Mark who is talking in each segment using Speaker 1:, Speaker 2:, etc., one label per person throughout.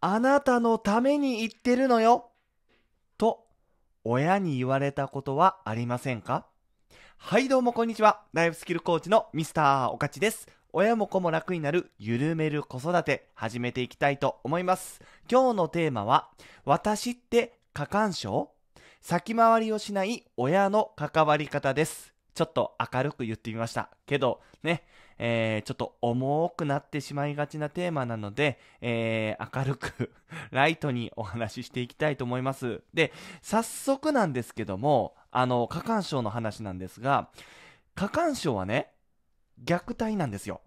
Speaker 1: あなたのために言ってるのよ。と、親に言われたことはありませんかはいどうもこんにちは。ライフスキルコーチのミスターおかちです。親も子も楽になる緩める子育て始めていきたいと思います。今日のテーマは、私って過干渉先回りをしない親の関わり方です。ちょっと明るく言ってみました。けど、ね、えー、ちょっと重くなってしまいがちなテーマなので、えー、明るく ライトにお話ししていきたいと思います。で、早速なんですけども、あの、過干渉の話なんですが、過干渉はね、虐待なんですよ。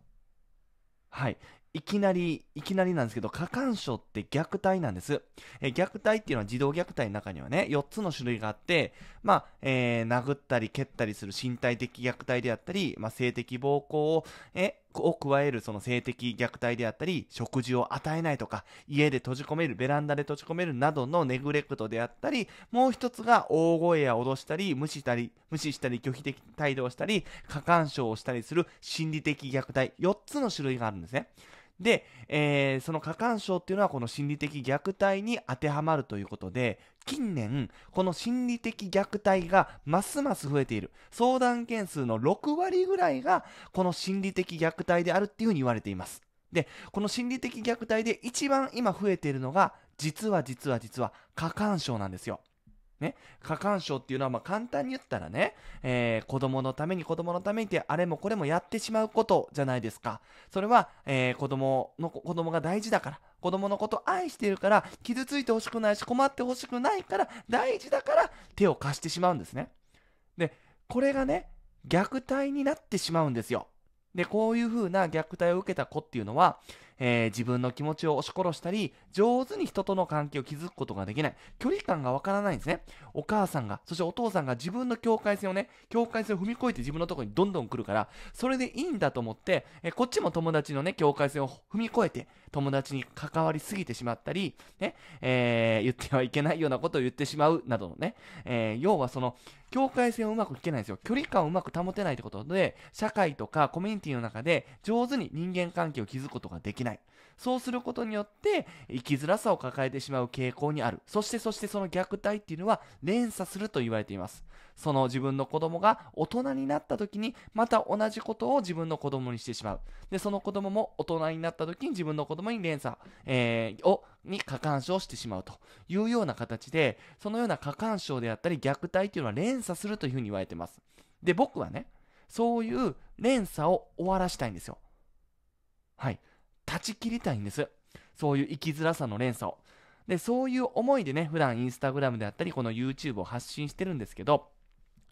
Speaker 1: はい。いきなり、いきなりなんですけど、過干渉って虐待なんです。え虐待っていうのは児童虐待の中にはね、4つの種類があって、まあ、えー、殴ったり蹴ったりする身体的虐待であったり、まあ、性的暴行を、え、を加えるその性的虐待であったり、食事を与えないとか、家で閉じ込める、ベランダで閉じ込めるなどのネグレクトであったり、もう一つが大声や脅したり、無視したり、無視したり拒否的態度をしたり、過干渉をしたりする心理的虐待、4つの種類があるんですね。で、えー、その過干渉っていうのはこの心理的虐待に当てはまるということで、近年、この心理的虐待がますます増えている。相談件数の6割ぐらいが、この心理的虐待であるっていうふうに言われています。で、この心理的虐待で一番今増えているのが、実は実は実は過干渉なんですよ。ね、過干渉っていうのはま簡単に言ったらね、えー、子供のために子供のためにってあれもこれもやってしまうことじゃないですか。それは、えー、子供の、子供が大事だから、子供のこと愛してるから、傷ついてほしくないし困ってほしくないから、大事だから手を貸してしまうんですね。で、これがね、虐待になってしまうんですよ。で、こういう風な虐待を受けた子っていうのは、えー、自分の気持ちを押し殺したり、上手に人との関係を築くことができない。距離感がわからないんですね。お母さんが、そしてお父さんが自分の境界線をね、境界線を踏み越えて自分のところにどんどん来るから、それでいいんだと思って、えこっちも友達のね、境界線を踏み越えて、友達に関わりすぎてしまったり、ね、えー、言ってはいけないようなことを言ってしまうなどのね、えー、要はその、境界線をうまく引けないんですよ。距離感をうまく保てないってことで、社会とかコミュニティの中で上手に人間関係を築くことができない。そうすることによって生きづらさを抱えてしまう傾向にあるそしてそしてその虐待っていうのは連鎖すると言われていますその自分の子供が大人になった時にまた同じことを自分の子供にしてしまうでその子供も大人になった時に自分の子供に連鎖、えー、をに過干渉してしまうというような形でそのような過干渉であったり虐待っていうのは連鎖するというふうに言われてますで僕はねそういう連鎖を終わらしたいんですよはい断ち切りたいんです。そういう生きづらさの連鎖を。で、そういう思いでね、普段インスタグラムであったり、この YouTube を発信してるんですけど、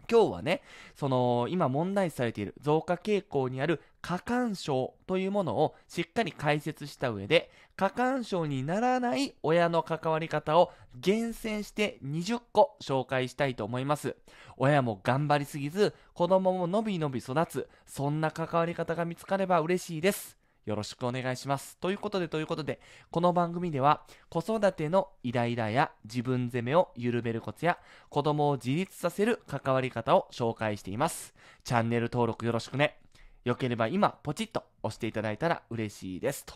Speaker 1: 今日はね、その、今問題視されている増加傾向にある過干渉というものをしっかり解説した上で、過干渉にならない親の関わり方を厳選して20個紹介したいと思います。親も頑張りすぎず、子供ものびのび育つ、そんな関わり方が見つかれば嬉しいです。よろしくお願いします。ということで、ということで、この番組では、子育てのイライラや自分責めを緩めるコツや、子供を自立させる関わり方を紹介しています。チャンネル登録よろしくね。よければ今、ポチッと押していただいたら嬉しいです。と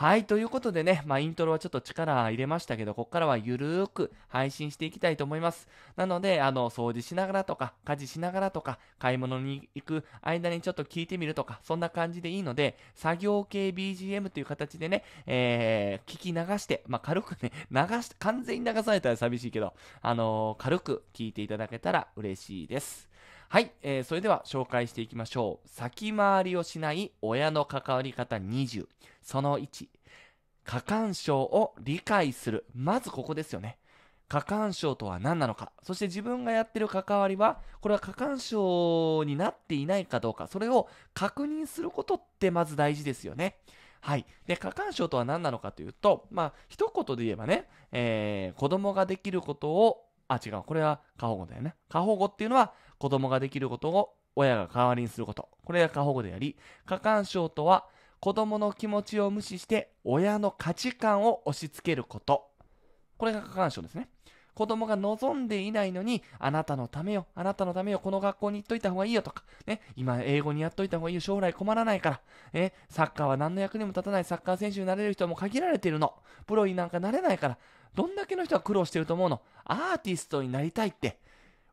Speaker 1: はい、ということでね、まあ、イントロはちょっと力入れましたけど、ここからはゆるーく配信していきたいと思います。なので、あの、掃除しながらとか、家事しながらとか、買い物に行く間にちょっと聞いてみるとか、そんな感じでいいので、作業系 BGM という形でね、えー、聞き流して、まあ、軽くね、流し、完全に流されたら寂しいけど、あのー、軽く聞いていただけたら嬉しいです。はい、えー、それでは紹介していきましょう。先回りをしない親の関わり方20。その1。過干渉を理解する。まずここですよね。過干渉とは何なのか。そして自分がやってる関わりは、これは過干渉になっていないかどうか。それを確認することってまず大事ですよね。はい。で、過干渉とは何なのかというと、まあ、一言で言えばね、えー、子供ができることをあ、違う。これは過保護だよね。過保護っていうのは子供ができることを親が代わりにすること。これが過保護であり、過干渉とは子供の気持ちを無視して親の価値観を押し付けること。これが過干渉ですね。子供が望んでいないのに、あなたのためよ、あなたのためよ、この学校に行っといた方がいいよとか、ね、今英語にやっといた方がいいよ、将来困らないから、え、サッカーは何の役にも立たないサッカー選手になれる人も限られているの。プロになんかなれないから、どんだけの人が苦労してると思うのアーティストになりたいって。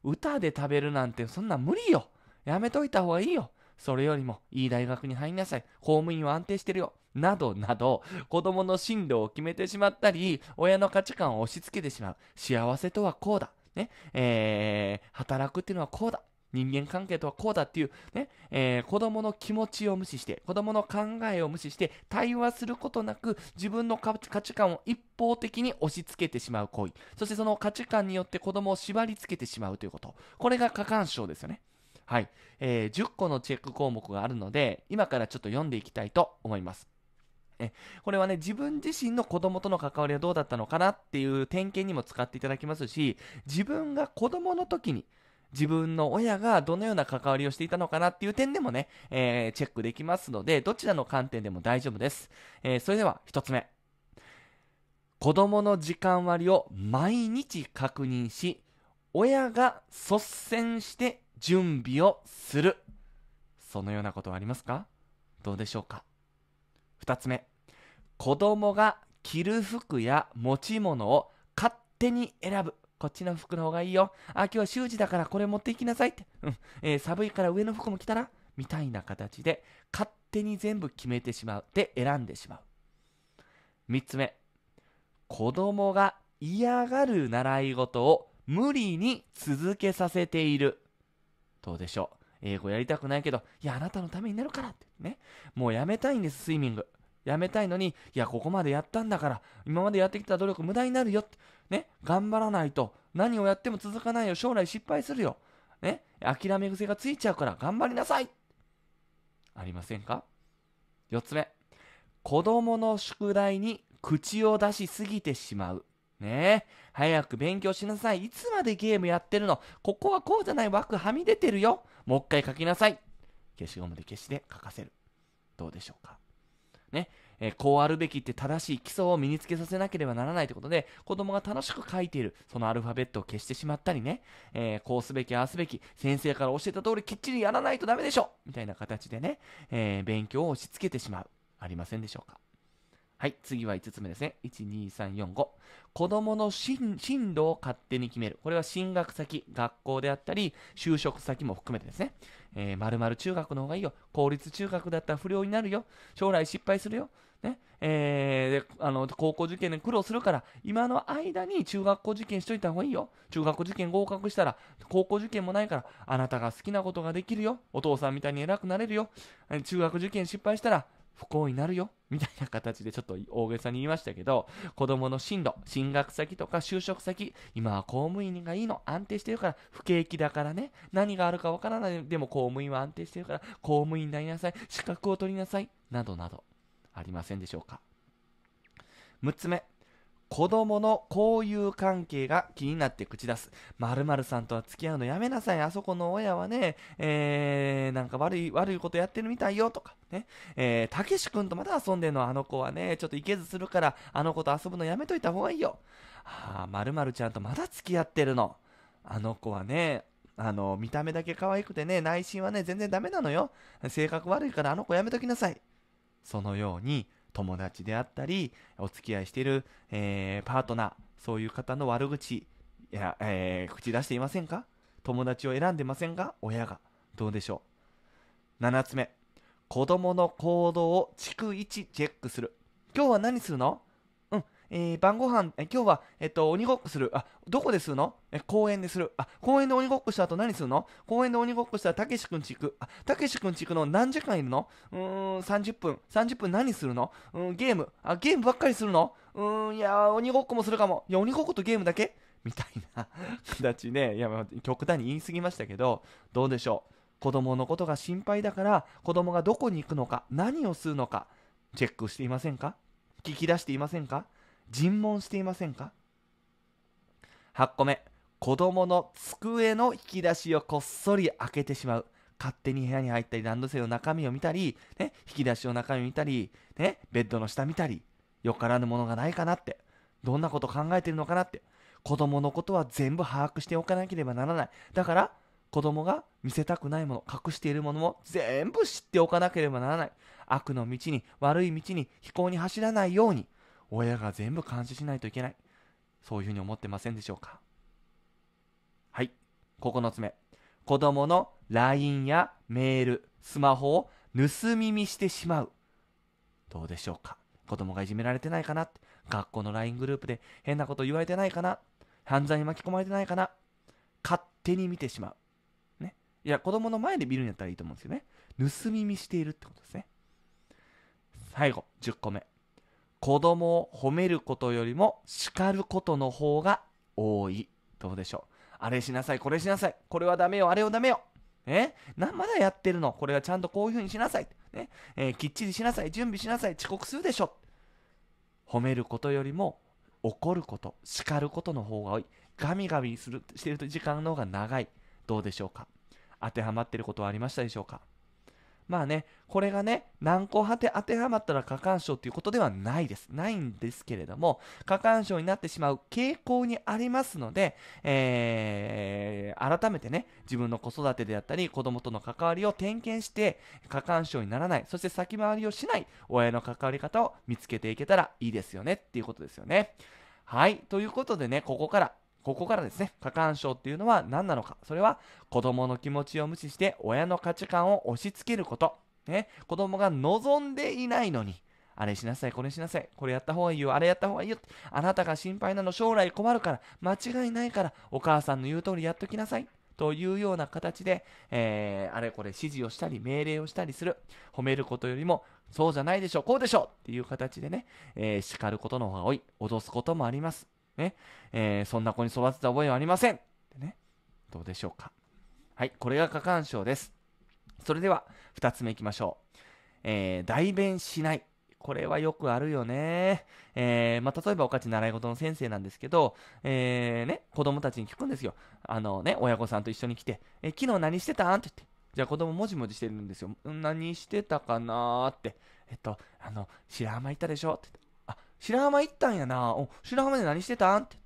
Speaker 1: 歌で食べるなんてそんな無理よ。やめといた方がいいよ。それよりもいい大学に入りなさい。公務員は安定してるよ。などなど、子供の進路を決めてしまったり、親の価値観を押し付けてしまう。幸せとはこうだ。ね。えー、働くっていうのはこうだ。人間関係とはこうだっていうね、えー、子供の気持ちを無視して、子供の考えを無視して、対話することなく自分の価値観を一方的に押し付けてしまう行為。そしてその価値観によって子供を縛り付けてしまうということ。これが過干渉ですよね。はい。えー、10個のチェック項目があるので、今からちょっと読んでいきたいと思います。えこれはね、自分自身の子供との関わりはどうだったのかなっていう点検にも使っていただきますし、自分が子供の時に自分の親がどのような関わりをしていたのかなっていう点でもね、えー、チェックできますので、どちらの観点でも大丈夫です。えー、それでは1つ目。子供の時間割を毎日確認し、親が率先して準備をする。そのようなことはありますかどうでしょうか2つ目。子供が着る服や持ち物を勝手に選ぶ。こっちの服の方がいいよ。あ、今日は習字だからこれ持っていきなさいって。うん。えー、寒いから上の服も着たらみたいな形で、勝手に全部決めてしまう。で、選んでしまう。三つ目。子供が嫌がる習い事を無理に続けさせている。どうでしょう。英語やりたくないけど、いや、あなたのためになるからってね。もうやめたいんです、スイミング。やめたいのに、いや、ここまでやったんだから、今までやってきた努力無駄になるよって、ね、頑張らないと、何をやっても続かないよ、将来失敗するよ、ね、諦め癖がついちゃうから頑張りなさいありませんか ?4 つ目、子供の宿題に口を出しすぎてしまう。ねえ、早く勉強しなさい。いつまでゲームやってるのここはこうじゃない枠はみ出てるよ。もう一回書きなさい。消しゴムで消して書かせる。どうでしょうかね、えー、こうあるべきって正しい基礎を身につけさせなければならないということで、子供が楽しく書いている、そのアルファベットを消してしまったりね、えー、こうすべき、ああすべき、先生から教えた通りきっちりやらないとダメでしょみたいな形でね、えー、勉強を押し付けてしまう。ありませんでしょうかはい、次は5つ目ですね。12345。子供の進路を勝手に決める。これは進学先、学校であったり、就職先も含めてですね。えー、〇〇中学の方がいいよ。公立中学だったら不良になるよ。将来失敗するよ。ね。えー、で、あの、高校受験で苦労するから、今の間に中学校受験しといた方がいいよ。中学校受験合格したら、高校受験もないから、あなたが好きなことができるよ。お父さんみたいに偉くなれるよ。中学受験失敗したら、不幸になるよみたいな形でちょっと大げさに言いましたけど、子供の進路、進学先とか就職先、今は公務員がいいの、安定してるから、不景気だからね、何があるかわからない、でも公務員は安定してるから、公務員になりなさい、資格を取りなさい、などなど、ありませんでしょうか。6つ目、子供の交友関係が気になって口出す。まるさんとは付き合うのやめなさい。あそこの親はね、えー、なんか悪い、悪いことやってるみたいよとかね。えー、たけし君とまだ遊んでんのあの子はね、ちょっといけずするから、あの子と遊ぶのやめといた方がいいよ。ああ、〇〇ちゃんとまだ付き合ってるの。あの子はね、あの、見た目だけ可愛くてね、内心はね、全然ダメなのよ。性格悪いからあの子やめときなさい。そのように、友達であったり、お付き合いしている、えー、パートナー、そういう方の悪口、いや、えー、口出していませんか友達を選んでませんか親が。どうでしょう。7つ目、子供の行動を逐一チェックする。今日は何するのえー、晩ご飯、え今日は、えっと、鬼ごっこする。あ、どこでするのえ、公園でする。あ、公園で鬼ごっこした後何するの公園で鬼ごっこしたらたけしくんち行く。あ、たけしくんち行くの何時間いるのうーん、30分。30分何するのうん、ゲーム。あ、ゲームばっかりするのうーん、いや鬼ごっこもするかも。いや、鬼ごっことゲームだけみたいな形ね。いや、極端に言い過ぎましたけど、どうでしょう。子供のことが心配だから、子供がどこに行くのか、何をするのか、チェックしていませんか聞き出していませんか尋問していませんか ?8 個目、子供の机の引き出しをこっそり開けてしまう。勝手に部屋に入ったり、ランドセルの中身を見たり、ね、引き出しの中身を見たり、ね、ベッドの下見たり、よからぬものがないかなって、どんなこと考えてるのかなって、子供のことは全部把握しておかなければならない。だから、子供が見せたくないもの、隠しているものも全部知っておかなければならない。悪の道に、悪い道に、非行に走らないように、親が全部監視しないといけない。そういうふうに思ってませんでしょうかはい。9つ目。子供の LINE やメール、スマホを盗み見してしまう。どうでしょうか子供がいじめられてないかな学校の LINE グループで変なこと言われてないかな犯罪に巻き込まれてないかな勝手に見てしまう。ね。いや、子供の前で見るんやったらいいと思うんですよね。盗み見しているってことですね。最後、10個目。子供を褒めることよりも叱ることの方が多い。どうでしょう。あれしなさい、これしなさい。これはダメよ、あれをダメよ。え何まだやってるのこれはちゃんとこういう風にしなさい。ねえー、きっちりしなさい、準備しなさい、遅刻するでしょ。褒めることよりも怒ること、叱ることの方が多い。ガミガミするしてる時間の方が長い。どうでしょうか当てはまってることはありましたでしょうかまあね、これがね、何個当て当てはまったら過干渉ということではないです。ないんですけれども、過干渉になってしまう傾向にありますので、えー、改めてね、自分の子育てであったり、子供との関わりを点検して、過干渉にならない、そして先回りをしない親の関わり方を見つけていけたらいいですよねっていうことですよね。はい。ということでね、ここからここからですね過干渉っていうのは何なのかそれは子どもの気持ちを無視して親の価値観を押し付けること、ね、子どもが望んでいないのにあれしなさいこれしなさいこれやった方がいいよあれやった方がいいよあなたが心配なの将来困るから間違いないからお母さんの言う通りやっときなさいというような形で、えー、あれこれ指示をしたり命令をしたりする褒めることよりもそうじゃないでしょこうでしょっていう形でね、えー、叱ることの方が多い脅すこともありますね、えー、そんな子に育てた覚えはありません。ね、どうでしょうか。はい、これが過干渉です。それでは、2つ目いきましょう。えー、代弁しない。これはよくあるよね。えー、まあ、例えば、おかち習い事の先生なんですけど、えー、ね、子供たちに聞くんですよ。あのね、親御さんと一緒に来て、え昨日何してたんって言って。じゃあ子供もじもじしてるんですよ。何してたかなーって。えっと、あの、白浜行ったでしょって。白浜行ったんやな。お、白浜で何してたんって。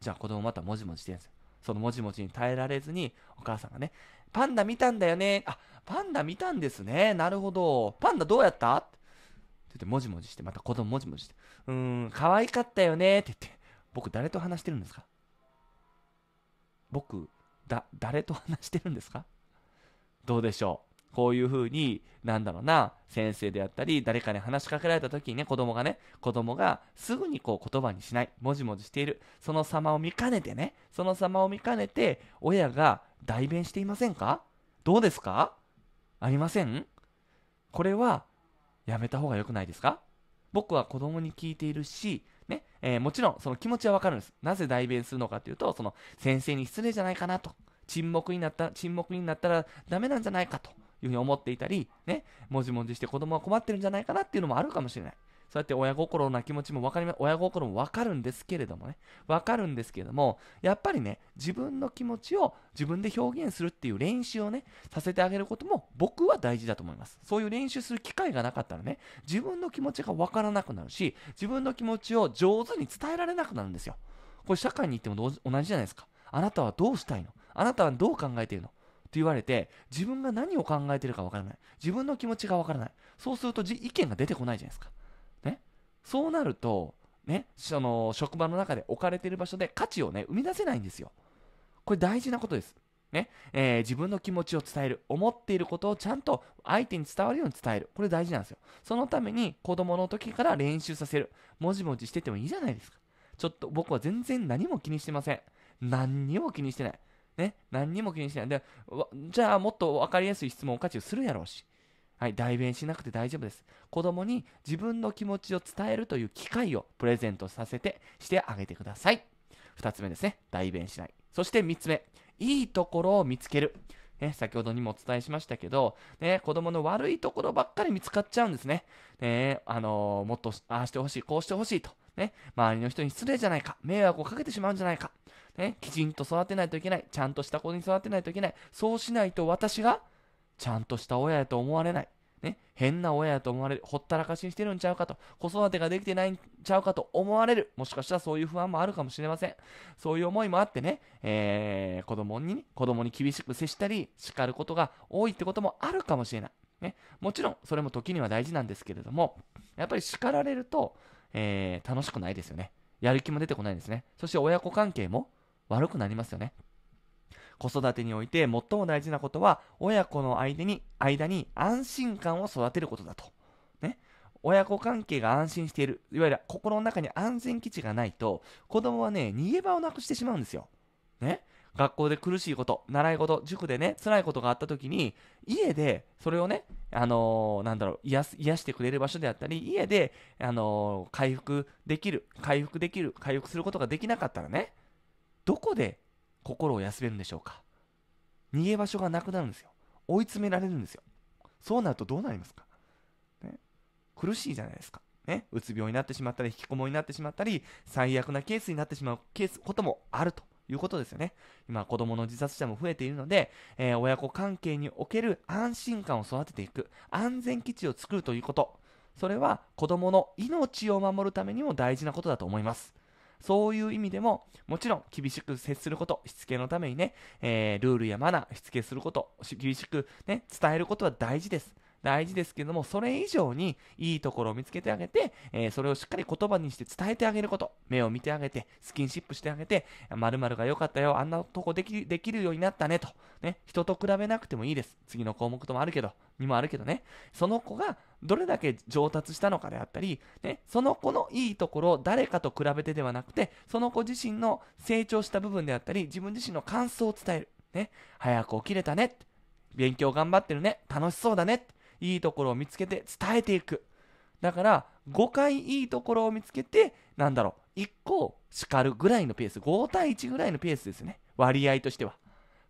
Speaker 1: じゃあ子供またもじもじしてるんですよ。そのもじもじに耐えられずに、お母さんがね、パンダ見たんだよね。あ、パンダ見たんですね。なるほど。パンダどうやったって言って、もじもじして、また子供もじもじして。うーん、可愛かったよね。って言って、僕誰と話してるんですか僕、だ、誰と話してるんですかどうでしょうこういうふうに、なんだろうな、先生であったり、誰かに話しかけられた時にね、子供がね、子供がすぐにこう言葉にしない、もじもじしている、その様を見かねてね、その様を見かねて、親が代弁していませんかどうですかありませんこれは、やめた方が良くないですか僕は子供に聞いているし、ね、えー、もちろんその気持ちはわかるんです。なぜ代弁するのかというと、その先生に失礼じゃないかなと。沈黙になった、沈黙になったらダメなんじゃないかと。いうふうに思っていたり、ね、もじもじして子供は困ってるんじゃないかなっていうのもあるかもしれない。そうやって親心な気持ちも分かりま、す。親心も分かるんですけれどもね、分かるんですけれども、やっぱりね、自分の気持ちを自分で表現するっていう練習をね、させてあげることも僕は大事だと思います。そういう練習する機会がなかったらね、自分の気持ちが分からなくなるし、自分の気持ちを上手に伝えられなくなるんですよ。これ社会に行っても同じじゃないですか。あなたはどうしたいのあなたはどう考えているの言われて自分が何を考えてるかわからない自分の気持ちがわからないそうすると意見が出てこないじゃないですか、ね、そうなると、ね、その職場の中で置かれてる場所で価値を、ね、生み出せないんですよこれ大事なことですねえー、自分の気持ちを伝える思っていることをちゃんと相手に伝わるように伝えるこれ大事なんですよそのために子供の時から練習させるもじもじしててもいいじゃないですかちょっと僕は全然何も気にしてません何にも気にしてないね、何にも気にしない。で、じゃあもっと分かりやすい質問を価値をするやろうし。はい、代弁しなくて大丈夫です。子供に自分の気持ちを伝えるという機会をプレゼントさせて、してあげてください。2つ目ですね。代弁しない。そして3つ目。いいところを見つける。ね、先ほどにもお伝えしましたけど、ね、子供の悪いところばっかり見つかっちゃうんですね。ね、あのー、もっとああしてほしい、こうしてほしいと。ね、周りの人に失礼じゃないか、迷惑をかけてしまうんじゃないか。ね、きちんと育てないといけない。ちゃんとした子に育てないといけない。そうしないと私が、ちゃんとした親やと思われない。ね、変な親やと思われる。ほったらかしにしてるんちゃうかと。子育てができてないんちゃうかと思われる。もしかしたらそういう不安もあるかもしれません。そういう思いもあってね、えー、子供に、子供に厳しく接したり、叱ることが多いってこともあるかもしれない。ね、もちろん、それも時には大事なんですけれども、やっぱり叱られると、えー、楽しくないですよね。やる気も出てこないですね。そして親子関係も悪くなりますよね。子育てにおいて最も大事なことは、親子の間に、間に安心感を育てることだと。ね。親子関係が安心している。いわゆる心の中に安全基地がないと、子供はね、逃げ場をなくしてしまうんですよ。ね。学校で苦しいこと、習い事、塾でね、辛いことがあった時に、家で、それをね、あのー、なんだろう、癒す、癒してくれる場所であったり、家で、あのー、回復できる、回復できる、回復することができなかったらね、こで心を休めるんでしょうか逃げ場所がなくなるんですよ。追い詰められるんですよ。そうなるとどうなりますか、ね、苦しいじゃないですか。ね、うつ病になってしまったり、引きこもりになってしまったり、最悪なケースになってしまうケース、こともあるということですよね。今、子供の自殺者も増えているので、えー、親子関係における安心感を育てていく、安全基地を作るということ、それは子供の命を守るためにも大事なことだと思います。そういう意味でも、もちろん厳しく接すること、しつけのためにね、えー、ルールやマナー、しつけすること、厳しくね、伝えることは大事です。大事ですけども、それ以上にいいところを見つけてあげて、えー、それをしっかり言葉にして伝えてあげること。目を見てあげて、スキンシップしてあげて、まるが良かったよ、あんなとこできできるようになったねと。ね、人と比べなくてもいいです。次の項目ともあるけど、にもあるけどね。その子がどれだけ上達したのかであったり、ね、その子のいいところを誰かと比べてではなくて、その子自身の成長した部分であったり、自分自身の感想を伝える。ね、早く起きれたね。勉強頑張ってるね。楽しそうだね。いいところを見つけて伝えていくだから5回いいところを見つけてなんだろう1個叱るぐらいのペース5対1ぐらいのペースですね割合としては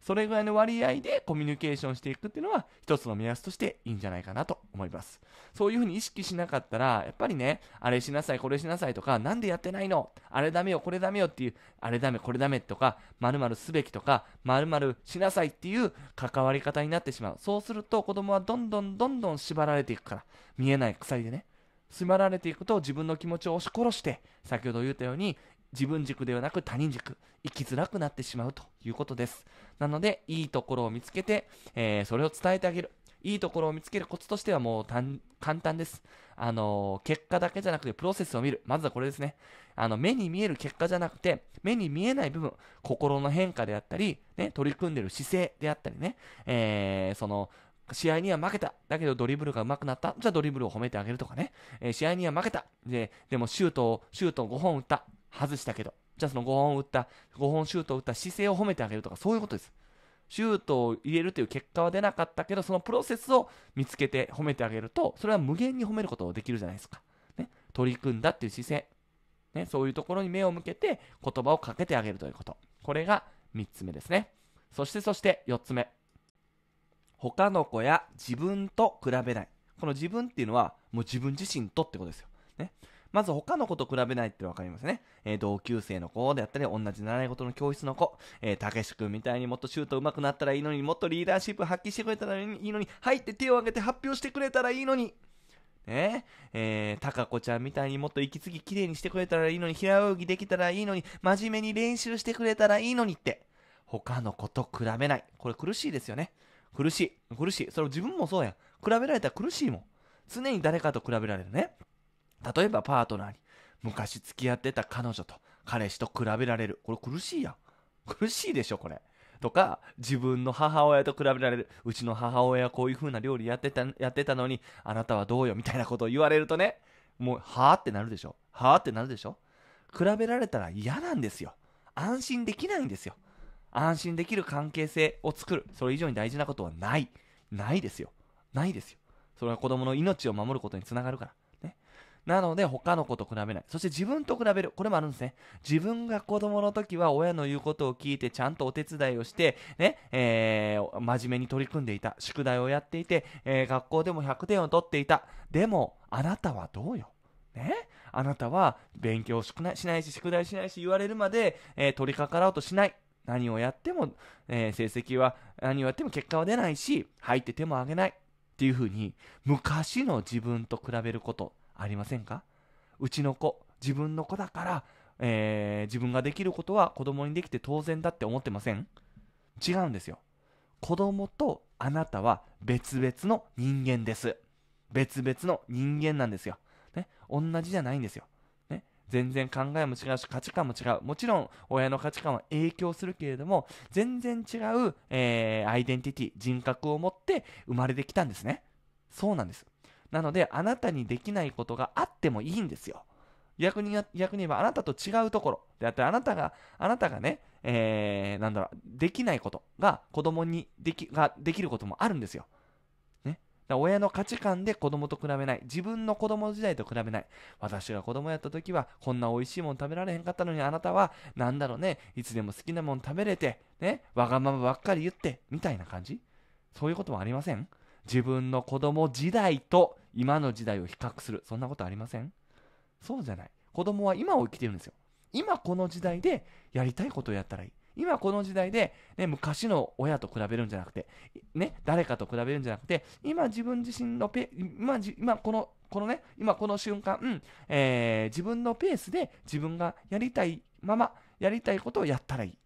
Speaker 1: それぐらいの割合でコミュニケーションしていくっていうのは一つの目安としていいんじゃないかなと思います。そういうふうに意識しなかったら、やっぱりね、あれしなさい、これしなさいとか、なんでやってないのあれダメよ、これダメよっていう、あれダメ、これダメとか、〇〇すべきとか、〇〇しなさいっていう関わり方になってしまう。そうすると子供はどんどんどんどん縛られていくから、見えない鎖でね。迫られていくと自分の気持ちを押し殺して先ほど言ったように自分軸ではなく他人軸、生きづらくなってしまうということです。なので、いいところを見つけて、えー、それを伝えてあげる。いいところを見つけるコツとしてはもう簡単です。あのー、結果だけじゃなくてプロセスを見る。まずはこれですね。あの、目に見える結果じゃなくて、目に見えない部分、心の変化であったり、ね、取り組んでる姿勢であったりね、えー、その、試合には負けた。だけどドリブルが上手くなった。じゃあドリブルを褒めてあげるとかね。えー、試合には負けた。で、でもシュートを、シュートを5本打った。外したけど、じゃあその5本打った、5本シュートを打った姿勢を褒めてあげるとか、そういうことです。シュートを入れるという結果は出なかったけど、そのプロセスを見つけて褒めてあげると、それは無限に褒めることができるじゃないですか。ね、取り組んだっていう姿勢、ね、そういうところに目を向けて言葉をかけてあげるということ。これが3つ目ですね。そしてそして4つ目。他の子や自分と比べない。この自分っていうのはもう自分自身とってことですよ。ね。まず他の子と比べないってわかりますね。えー、同級生の子であったり、同じ習い事の教室の子、えー、たけし君みたいにもっとシュート上手くなったらいいのに、もっとリーダーシップ発揮してくれたらいいのに、入って手を挙げて発表してくれたらいいのに、ねえー、たかこちゃんみたいにもっと息継ぎきれいにしてくれたらいいのに、平泳ぎできたらいいのに、真面目に練習してくれたらいいのにって、他の子と比べない。これ苦しいですよね。苦しい。苦しい。それ自分もそうや。比べられたら苦しいもん。常に誰かと比べられるね。例えばパートナーに昔付き合ってた彼女と彼氏と比べられる。これ苦しいやん。苦しいでしょ、これ。とか、自分の母親と比べられる。うちの母親はこういう風な料理やってた、やってたのに、あなたはどうよみたいなことを言われるとね、もう、はあってなるでしょ。はあってなるでしょ。比べられたら嫌なんですよ。安心できないんですよ。安心できる関係性を作る。それ以上に大事なことはない。ないですよ。ないですよ。それは子供の命を守ることにつながるから。なので他の子と比べない。そして自分と比べる。これもあるんですね。自分が子供の時は親の言うことを聞いてちゃんとお手伝いをして、ね、えー、真面目に取り組んでいた。宿題をやっていて、えー、学校でも100点を取っていた。でも、あなたはどうよ。ねあなたは勉強しないしないし、宿題しないし言われるまで、えー、取り掛からうとしない。何をやっても、えー、成績は、何をやっても結果は出ないし、入って手も上げない。っていうふうに、昔の自分と比べることありませんかうちの子、自分の子だから、えー、自分ができることは子供にできて当然だって思ってません違うんですよ。子供とあなたは別々の人間です。別々の人間なんですよ。ね、同じじゃないんですよ。ね、全然考えも違うし価値観も違う。もちろん親の価値観は影響するけれども、全然違う、えー、アイデンティティ、人格を持って生まれてきたんですね。そうなんです。なので、あなたにできないことがあってもいいんですよ。逆に逆に言えば、あなたと違うところであったあなたが、あなたがね、えー、なんだろう、できないことが子供にでき、ができることもあるんですよ。ね。だ親の価値観で子供と比べない。自分の子供時代と比べない。私が子供やった時は、こんな美味しいもん食べられへんかったのに、あなたは、なんだろうね、いつでも好きなもん食べれて、ね、わがままばっかり言って、みたいな感じそういうこともありません自分の子供時代と今の時代を比較するそんなことありませんそうじゃない子供は今を生きてるんですよ今この時代でやりたいことをやったらいい今この時代で、ね、昔の親と比べるんじゃなくて、ね、誰かと比べるんじゃなくて、今自分自身のペ、今じ今この、このね、今この瞬間、うんえー、自分のペースで自分がやりたいまま、やりたいことをやったらいい。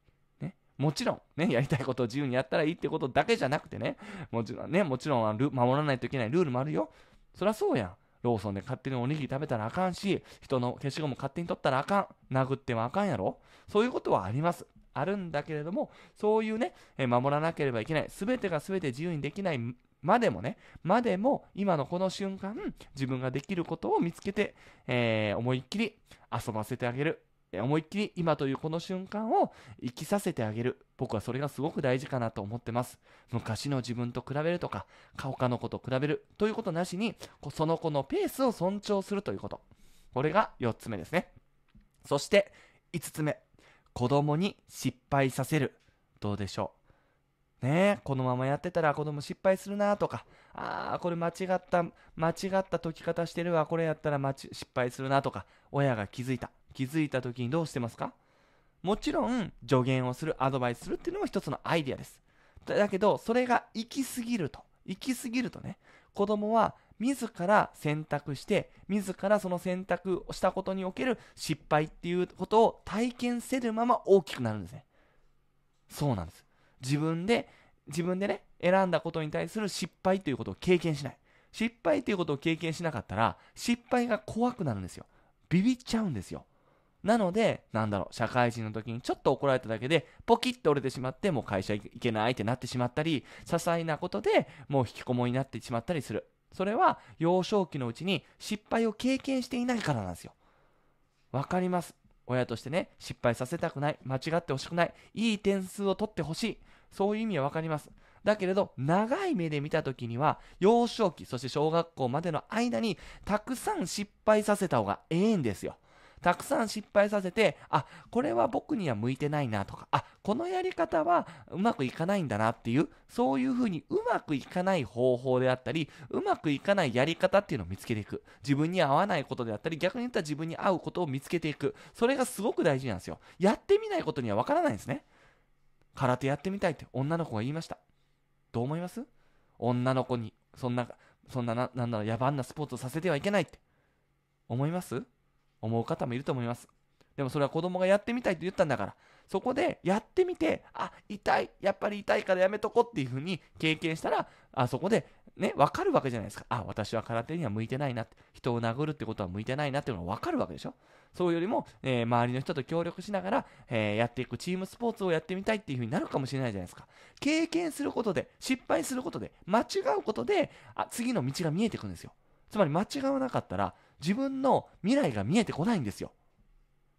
Speaker 1: もちろん、ね、やりたいことを自由にやったらいいってことだけじゃなくてね、もちろんね、もちろん守らないといけないルールもあるよ。そりゃそうやん。ローソンで勝手におにぎり食べたらあかんし、人の消しゴム勝手に取ったらあかん。殴ってもあかんやろ。そういうことはあります。あるんだけれども、そういうね、え守らなければいけない、すべてがすべて自由にできないまでもね、までも、今のこの瞬間、自分ができることを見つけて、えー、思いっきり遊ばせてあげる。思いっきり今というこの瞬間を生きさせてあげる僕はそれがすごく大事かなと思ってます昔の自分と比べるとか他の子と比べるということなしにその子のペースを尊重するということこれが4つ目ですねそして5つ目子供に失敗させるどうでしょうねえこのままやってたら子供失敗するなとかああこれ間違った間違った解き方してるわこれやったら失敗するなとか親が気づいた気づいた時にどうしてますかもちろん助言をするアドバイスするっていうのも一つのアイデアですだけどそれが行き過ぎると行き過ぎるとね子供は自ら選択して自らその選択をしたことにおける失敗っていうことを体験せるまま大きくなるんですねそうなんです自分で自分でね選んだことに対する失敗ということを経験しない失敗ということを経験しなかったら失敗が怖くなるんですよビビっちゃうんですよなので、なんだろう、社会人の時にちょっと怒られただけで、ポキッと折れてしまって、もう会社行けないってなってしまったり、些細なことでもう引きこもりになってしまったりする。それは幼少期のうちに失敗を経験していないからなんですよ。わかります。親としてね、失敗させたくない、間違ってほしくない、いい点数を取ってほしい。そういう意味はわかります。だけれど、長い目で見た時には、幼少期、そして小学校までの間に、たくさん失敗させた方がええんですよ。たくさん失敗させて、あ、これは僕には向いてないなとか、あ、このやり方はうまくいかないんだなっていう、そういうふうにうまくいかない方法であったり、うまくいかないやり方っていうのを見つけていく。自分に合わないことであったり、逆に言ったら自分に合うことを見つけていく。それがすごく大事なんですよ。やってみないことにはわからないんですね。空手やってみたいって女の子が言いました。どう思います女の子に、そんな、そんな、なんだろう、野蛮なスポーツをさせてはいけないって。思います思う方もいると思います。でもそれは子供がやってみたいと言ったんだから、そこでやってみて、あ、痛い、やっぱり痛いからやめとこっていうふうに経験したら、あそこでね、わかるわけじゃないですか。あ、私は空手には向いてないなって、人を殴るってことは向いてないなっていうのがわかるわけでしょ。そうよりも、えー、周りの人と協力しながら、えー、やっていくチームスポーツをやってみたいっていうふうになるかもしれないじゃないですか。経験することで、失敗することで、間違うことで、あ次の道が見えてくるんですよ。つまり間違わなかったら自分の未来が見えてこないんですよ。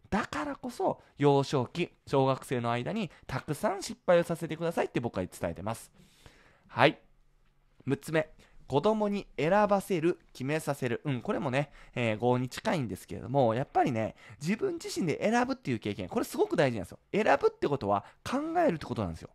Speaker 1: だからこそ幼少期、小学生の間にたくさん失敗をさせてくださいって僕は伝えてます。はい。6つ目。子供に選ばせる、決めさせる。うん、これもね、えー、5に近いんですけれども、やっぱりね、自分自身で選ぶっていう経験、これすごく大事なんですよ。選ぶってことは考えるってことなんですよ。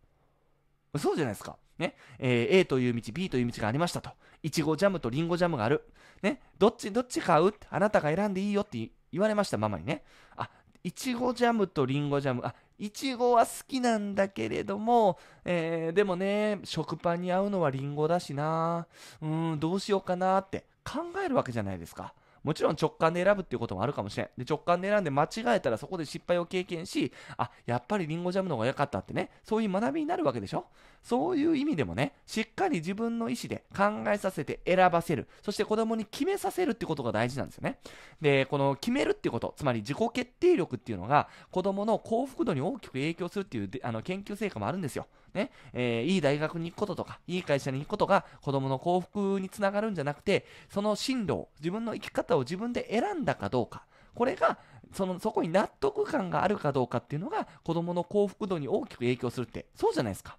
Speaker 1: そうじゃないですか。ね、えー、A という道、B という道がありましたと。いちごジャムとりんごジャムがある。ね、どっち、どっち買うってあなたが選んでいいよって言われました、ママにね。あ、いちごジャムとりんごジャム。あ、いちごは好きなんだけれども、えー、でもね、食パンに合うのはりんごだしな。うん、どうしようかなって考えるわけじゃないですか。もちろん直感で選ぶっていうこともあるかもしれん。で、直感で選んで間違えたらそこで失敗を経験し、あ、やっぱりリンゴジャムの方が良かったってね、そういう学びになるわけでしょそういう意味でもね、しっかり自分の意思で考えさせて選ばせる、そして子供に決めさせるってことが大事なんですよね。で、この決めるってこと、つまり自己決定力っていうのが子供の幸福度に大きく影響するっていうあの研究成果もあるんですよ。ね、えー、いい大学に行くこととか、いい会社に行くことが子供の幸福につながるんじゃなくて、その進路自分の生き方を自分で選んだかどうか、これがそのそこに納得感があるかどうかっていうのが子供の幸福度に大きく影響するってそうじゃないですか。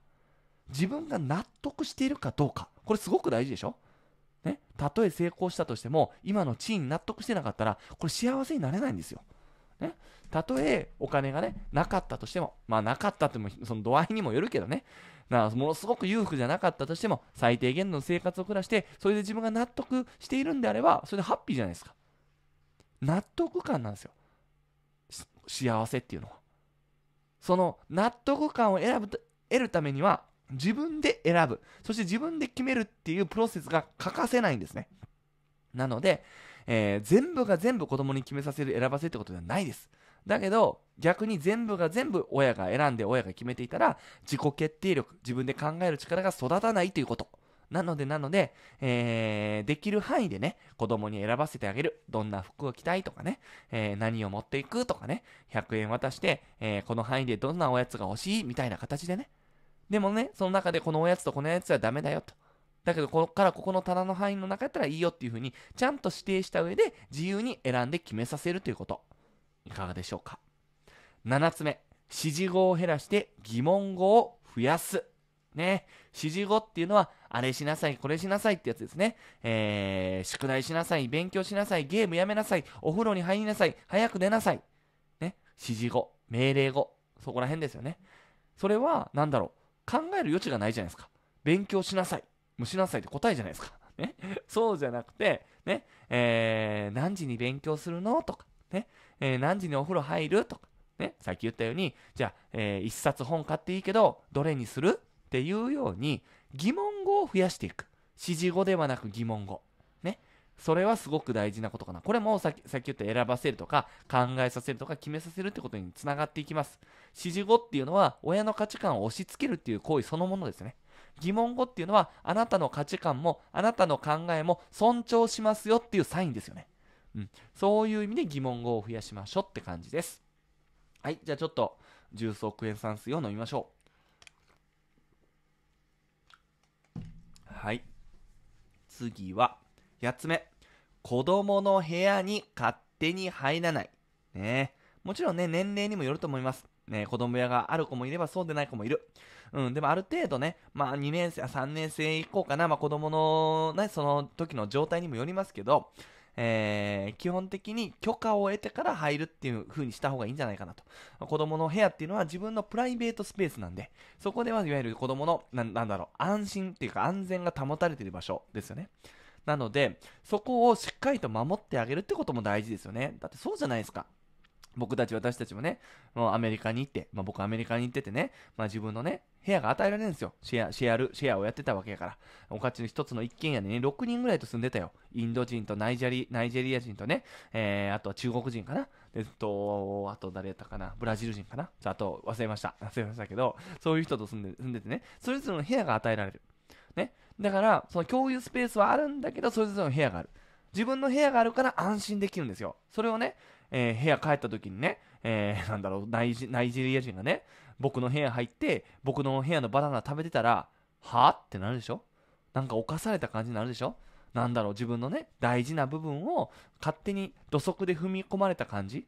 Speaker 1: 自分が納得しているかどうかこれすごく大事でしょね、たとえ成功したとしても今の地位に納得してなかったらこれ幸せになれないんですよ。ね、たとえお金がねなかったとしてもまあなかったってもその度合いにもよるけどねなものすごく裕福じゃなかったとしても最低限の生活を暮らしてそれで自分が納得しているんであればそれでハッピーじゃないですか納得感なんですよ幸せっていうのはその納得感を選ぶ得るためには自分で選ぶ、そして自分で決めるっていうプロセスが欠かせないんですね。なので、えー、全部が全部子供に決めさせる、選ばせるってことではないです。だけど、逆に全部が全部親が選んで親が決めていたら、自己決定力、自分で考える力が育たないということ。なので、なので、えー、できる範囲でね、子供に選ばせてあげる。どんな服を着たいとかね、えー、何を持っていくとかね、100円渡して、えー、この範囲でどんなおやつが欲しいみたいな形でね、でもね、その中でこのおやつとこのやつはダメだよと。だけど、ここからここの棚の範囲の中やったらいいよっていうふうに、ちゃんと指定した上で自由に選んで決めさせるということ。いかがでしょうか。7つ目、指示語を減らして疑問語を増やす。ね、指示語っていうのは、あれしなさい、これしなさいってやつですね。えー、宿題しなさい、勉強しなさい、ゲームやめなさい、お風呂に入りなさい、早く寝なさい。ね、指示語、命令語、そこら辺ですよね。それは、何だろう。考える余地がないじゃないですか。勉強しなさい。もうしなさいって答えじゃないですか。ね、そうじゃなくて、ね、えー、何時に勉強するのとか、ね、えー、何時にお風呂入るとか、ね、さっき言ったように、じゃあ、えー、一冊本買っていいけど、どれにするっていうように、疑問語を増やしていく。指示語ではなく疑問語。それはすごく大事なことかな。これもさっき言った選ばせるとか考えさせるとか決めさせるってことにつながっていきます。指示語っていうのは親の価値観を押し付けるっていう行為そのものですね。疑問語っていうのはあなたの価値観もあなたの考えも尊重しますよっていうサインですよね。うん、そういう意味で疑問語を増やしましょうって感じです。はい、じゃあちょっと重曹クエン酸水を飲みましょう。はい。次は8つ目。子供の部屋に勝手に入らない。ねもちろんね、年齢にもよると思います。ね、子供部屋がある子もいればそうでない子もいる。うん、でもある程度ね、まあ2年生、3年生以降かな、まあ子供の、ね、その時の状態にもよりますけど、えー、基本的に許可を得てから入るっていう風にした方がいいんじゃないかなと。子供の部屋っていうのは自分のプライベートスペースなんで、そこではいわゆる子供の、ななんだろう、安心っていうか安全が保たれている場所ですよね。なので、そこをしっかりと守ってあげるってことも大事ですよね。だってそうじゃないですか。僕たち、私たちもね、もうアメリカに行って、まあ、僕アメリカに行っててね、まあ、自分のね、部屋が与えられるんですよ。シェア、シェアル、シェアをやってたわけやから。おかちの一つの一軒家でね、6人ぐらいと住んでたよ。インド人とナイジェリ、ナイジェリア人とね、えー、あとは中国人かな。と、あと誰やったかな。ブラジル人かな。あと、忘れました。忘れましたけど、そういう人と住んで、住んでてね、それぞれの部屋が与えられる。ね。だから、その共有スペースはあるんだけど、それぞれの部屋がある。自分の部屋があるから安心できるんですよ。それをね、えー、部屋帰った時にね、えー、なんだろうナイジ、ナイジェリア人がね、僕の部屋入って、僕の部屋のバナナ食べてたら、はぁってなるでしょなんか犯された感じになるでしょなんだろう、自分のね、大事な部分を勝手に土足で踏み込まれた感じ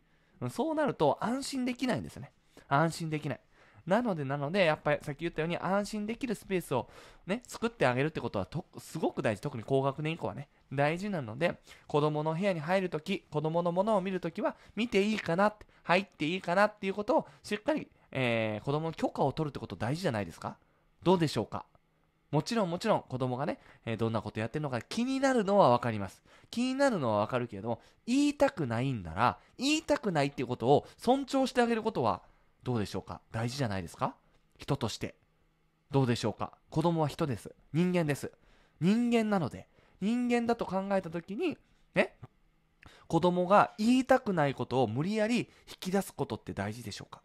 Speaker 1: そうなると安心できないんですね。安心できない。なので、なので、やっぱりさっき言ったように安心できるスペースをね、作ってあげるってことはとすごく大事。特に高学年以降はね、大事なので、子供の部屋に入るとき、子供のものを見るときは、見ていいかなって、入っていいかなっていうことをしっかり、えー、子供の許可を取るってこと大事じゃないですかどうでしょうかもちろんもちろん子供がね、えー、どんなことやってるのか気になるのはわかります。気になるのはわかるけれども、言いたくないんなら、言いたくないっていうことを尊重してあげることはどうでしょうか大事じゃないですか人として。どうでしょうか子供は人です。人間です。人間なので、人間だと考えたときに、ね、子供が言いたくないことを無理やり引き出すことって大事でしょうか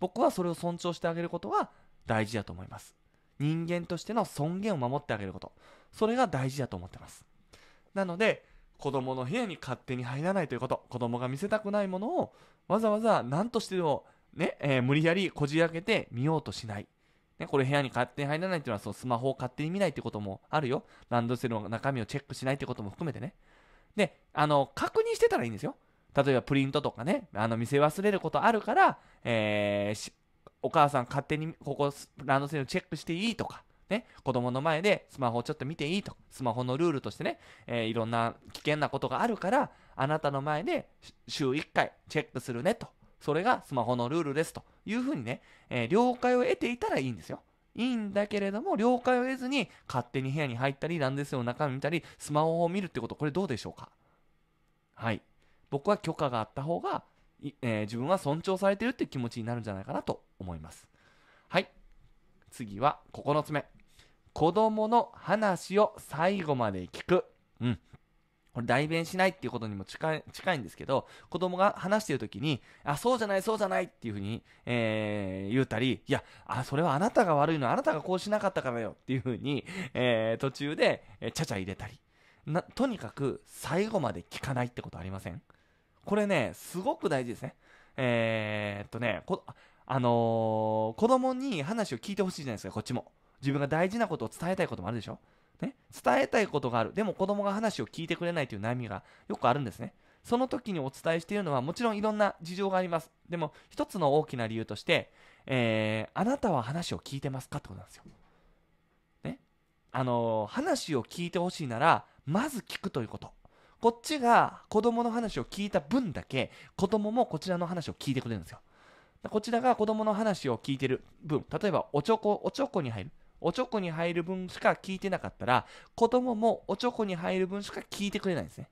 Speaker 1: 僕はそれを尊重してあげることは大事だと思います。人間としての尊厳を守ってあげること。それが大事だと思ってます。なので、子供の部屋に勝手に入らないということ、子供が見せたくないものをわざわざ何としても、ね、えー、無理やりこじ開けて見ようとしない。ね、これ部屋に勝手に入らないというのは、そのスマホを勝手に見ないってこともあるよ。ランドセルの中身をチェックしないってことも含めてね。で、あの、確認してたらいいんですよ。例えばプリントとかね、あの、見せ忘れることあるから、えー、お母さん勝手にここ、ランドセルチェックしていいとか、ね、子供の前でスマホをちょっと見ていいと、スマホのルールとしてね、えー、いろんな危険なことがあるから、あなたの前で週1回チェックするねと。それがスマホのルールですというふうにね、えー、了解を得ていたらいいんですよ。いいんだけれども、了解を得ずに勝手に部屋に入ったり、なんですよ、中身見たり、スマホを見るってこと、これどうでしょうかはい。僕は許可があった方が、えー、自分は尊重されてるって気持ちになるんじゃないかなと思います。はい。次は9つ目。子供の話を最後まで聞く。うん。これ代弁しないっていうことにも近い近いんですけど、子供が話してるときに、あ、そうじゃない、そうじゃないっていうふうに、えー、言うたり、いや、あ、それはあなたが悪いの、あなたがこうしなかったからよっていうふうに、えー、途中で、えー、ちゃちゃ入れたり。な、とにかく最後まで聞かないってことありませんこれね、すごく大事ですね。えー、っとね、こ、あのー、子供に話を聞いてほしいじゃないですか、こっちも。自分が大事なことを伝えたいこともあるでしょね、伝えたいことがある。でも子供が話を聞いてくれないという悩みがよくあるんですね。その時にお伝えしているのはもちろんいろんな事情があります。でも一つの大きな理由として、えー、あなたは話を聞いてますかってことなんですよ。ね。あのー、話を聞いてほしいなら、まず聞くということ。こっちが子供の話を聞いた分だけ、子供もこちらの話を聞いてくれるんですよ。こちらが子供の話を聞いてる分、例えばおちょこ、おちょこに入る。おちょこに入る分しか聞いてなかったら、子供もおちょこに入る分しか聞いてくれないんですね。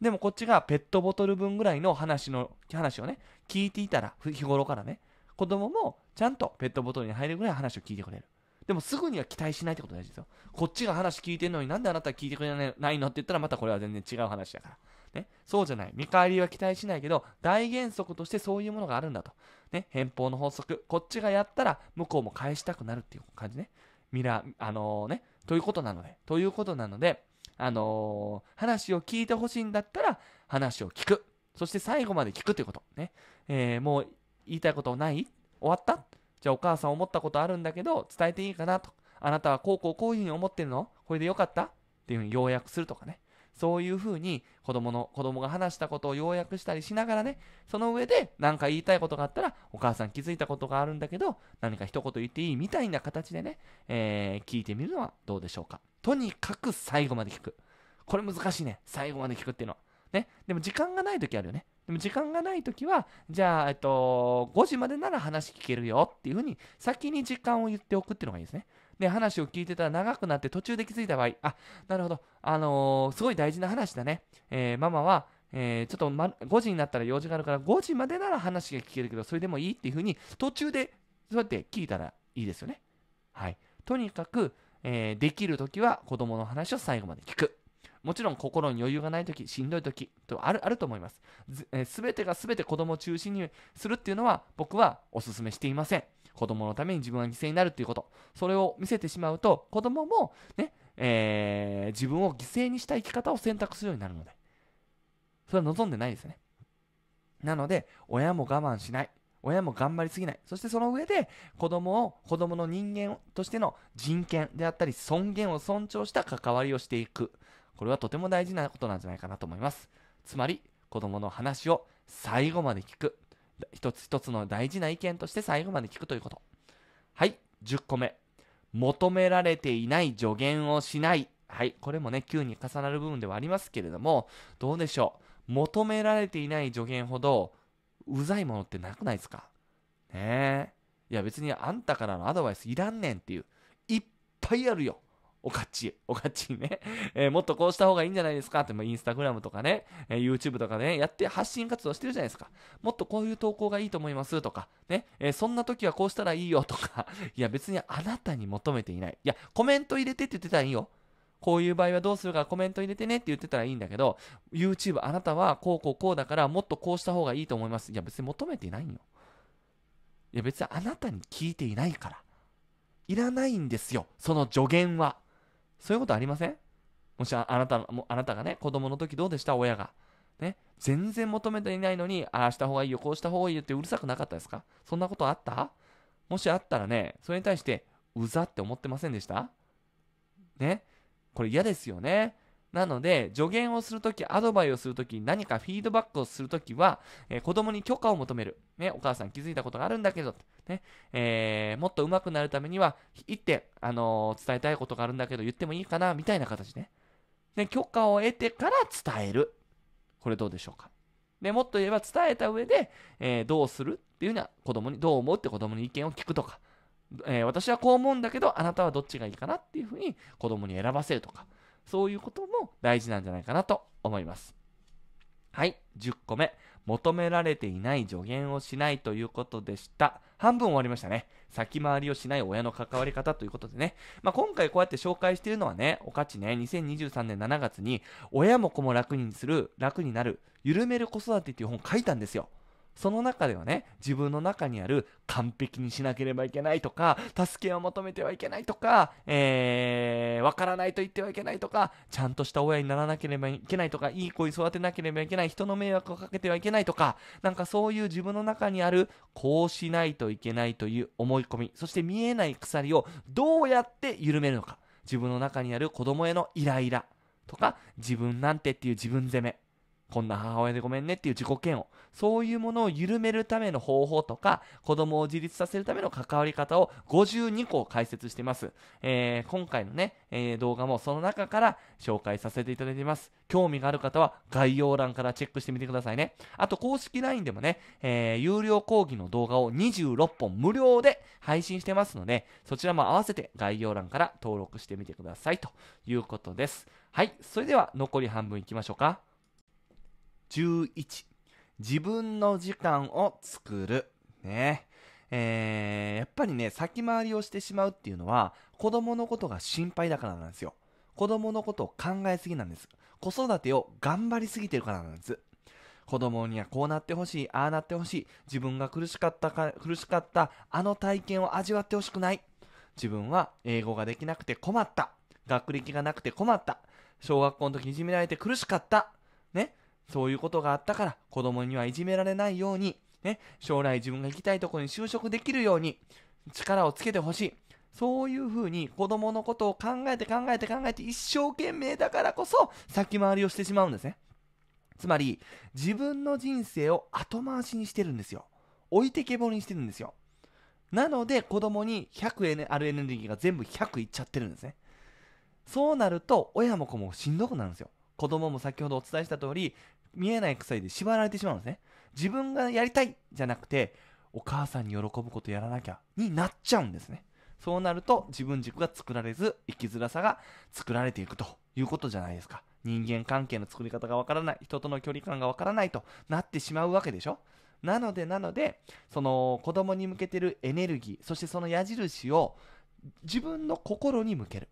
Speaker 1: でもこっちがペットボトル分ぐらいの話の、話をね、聞いていたら、日頃からね、子供もちゃんとペットボトルに入るぐらい話を聞いてくれる。でもすぐには期待しないってこと大事ですよ。こっちが話聞いてんのになんであなた聞いてくれないのって言ったらまたこれは全然違う話だから。ね、そうじゃない。見返りは期待しないけど、大原則としてそういうものがあるんだと。ね、返報の法則。こっちがやったら、向こうも返したくなるっていう感じね。ミラー、あのー、ね、ということなので、ということなので、あのー、話を聞いてほしいんだったら、話を聞く。そして最後まで聞くということ。ね。えー、もう言いたいことない終わったじゃあお母さん思ったことあるんだけど、伝えていいかなと。あなたはこうこうこういうふうに思ってるのこれでよかったっていうふうに要約するとかね。そういうふうに子供の、子供が話したことを要約したりしながらね、その上で何か言いたいことがあったら、お母さん気づいたことがあるんだけど、何か一言言っていいみたいな形でね、えー、聞いてみるのはどうでしょうか。とにかく最後まで聞く。これ難しいね。最後まで聞くっていうのは。ね。でも時間がない時あるよね。でも時間がない時は、じゃあ、えっと、5時までなら話聞けるよっていうふうに、先に時間を言っておくっていうのがいいですね。で、話を聞いてたら長くなって途中で気づいた場合、あ、なるほど、あのー、すごい大事な話だね。えー、ママは、えー、ちょっと、ま、5時になったら用事があるから、5時までなら話が聞けるけど、それでもいいっていうふうに、途中で、そうやって聞いたらいいですよね。はい。とにかく、えー、できるときは子供の話を最後まで聞く。もちろん心に余裕がない時しんどい時とあるあると思いますす、えー、全てが全て子供を中心にするっていうのは僕はお勧めしていません子供のために自分は犠牲になるっていうことそれを見せてしまうと子供もね、えー、自分を犠牲にした生き方を選択するようになるのでそれは望んでないですねなので親も我慢しない親も頑張りすぎない。そしてその上で、子供を、子供の人間としての人権であったり、尊厳を尊重した関わりをしていく。これはとても大事なことなんじゃないかなと思います。つまり、子供の話を最後まで聞く。一つ一つの大事な意見として最後まで聞くということ。はい、10個目。求められていない助言をしない。はい、これもね、急に重なる部分ではありますけれども、どうでしょう。求められていない助言ほど、うざいものってなくないですかねえ。いや別にあんたからのアドバイスいらんねんっていう。いっぱいあるよ。おかっち、おかっちね、えー、もっとこうした方がいいんじゃないですかって、インスタグラムとかね、えー、YouTube とかね、やって発信活動してるじゃないですか。もっとこういう投稿がいいと思いますとか、ね、えー、そんな時はこうしたらいいよとか、いや別にあなたに求めていない。いや、コメント入れてって言ってたらいいよ。こういう場合はどうするかコメント入れてねって言ってたらいいんだけど、YouTube あなたはこうこうこうだからもっとこうした方がいいと思います。いや別に求めていないよ。いや別にあなたに聞いていないから。いらないんですよ、その助言は。そういうことありませんもしあなたもあなたがね、子供の時どうでした親が。ね、全然求めていないのに、ああした方がいいよ、こうした方がいいよってうるさくなかったですかそんなことあったもしあったらね、それに対して、うざって思ってませんでしたね、これ嫌ですよね。なので、助言をするとき、アドバイスをするとき、何かフィードバックをするときは、えー、子供に許可を求める。ね、お母さん気づいたことがあるんだけど、ね、えー、もっと上手くなるためには、一点、あのー、伝えたいことがあるんだけど、言ってもいいかな、みたいな形ね。で、許可を得てから伝える。これどうでしょうか。で、もっと言えば伝えた上で、えー、どうするっていうのは子供に、どう思うって子供に意見を聞くとか、えー、私はこう思うんだけど、あなたはどっちがいいかなっていうふうに子供に選ばせるとか、そういうことも大事なんじゃないかなと思います。はい、10個目。求められていない助言をしないということでした。半分終わりましたね。先回りをしない親の関わり方ということでね。まあ、今回こうやって紹介しているのはね、おかちね、2023年7月に、親も子も楽にする、楽になる、緩める子育てっていう本書いたんですよ。その中ではね、自分の中にある完璧にしなければいけないとか、助けを求めてはいけないとか、えー、わからないと言ってはいけないとか、ちゃんとした親にならなければいけないとか、いい子に育てなければいけない、人の迷惑をかけてはいけないとか、なんかそういう自分の中にある、こうしないといけないという思い込み、そして見えない鎖をどうやって緩めるのか。自分の中にある子供へのイライラとか、自分なんてっていう自分責め。こんな母親でごめんねっていう自己嫌悪。そういうものを緩めるための方法とか、子供を自立させるための関わり方を52個解説しています。えー、今回のね、えー、動画もその中から紹介させていただいています。興味がある方は概要欄からチェックしてみてくださいね。あと公式 LINE でもね、えー、有料講義の動画を26本無料で配信してますので、そちらも合わせて概要欄から登録してみてくださいということです。はい、それでは残り半分いきましょうか。11自分の時間を作る。ね。えー、やっぱりね、先回りをしてしまうっていうのは、子供のことが心配だからなんですよ。子供のことを考えすぎなんです。子育てを頑張りすぎてるからなんです。子供にはこうなってほしい、ああなってほしい、自分が苦しかったか、苦しかった、あの体験を味わってほしくない。自分は英語ができなくて困った。学歴がなくて困った。小学校の時にいじめられて苦しかった。ね。そういうことがあったから子供にはいじめられないように、ね、将来自分が行きたいところに就職できるように力をつけてほしい。そういうふうに子供のことを考えて考えて考えて一生懸命だからこそ先回りをしてしまうんですね。つまり自分の人生を後回しにしてるんですよ。置いてけぼりにしてるんですよ。なので子供に100あるエネルギーが全部100いっちゃってるんですね。そうなると親も子もしんどくなるんですよ。子供も先ほどお伝えした通り見えない鎖で縛られてしまうんですね。自分がやりたいじゃなくて、お母さんに喜ぶことやらなきゃになっちゃうんですね。そうなると自分軸が作られず、生きづらさが作られていくということじゃないですか。人間関係の作り方がわからない、人との距離感がわからないとなってしまうわけでしょなので、なので、その子供に向けてるエネルギー、そしてその矢印を自分の心に向ける。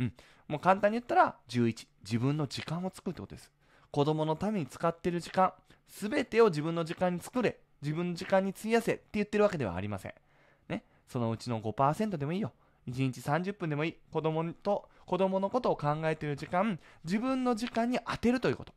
Speaker 1: うん。もう簡単に言ったら、11。自分の時間を作るってことです。子供のために使ってる時間、すべてを自分の時間に作れ、自分の時間に費やせって言ってるわけではありません。ね、そのうちの5%でもいいよ。1日30分でもいい。子供と、子供のことを考えてる時間、自分の時間に当てるということ。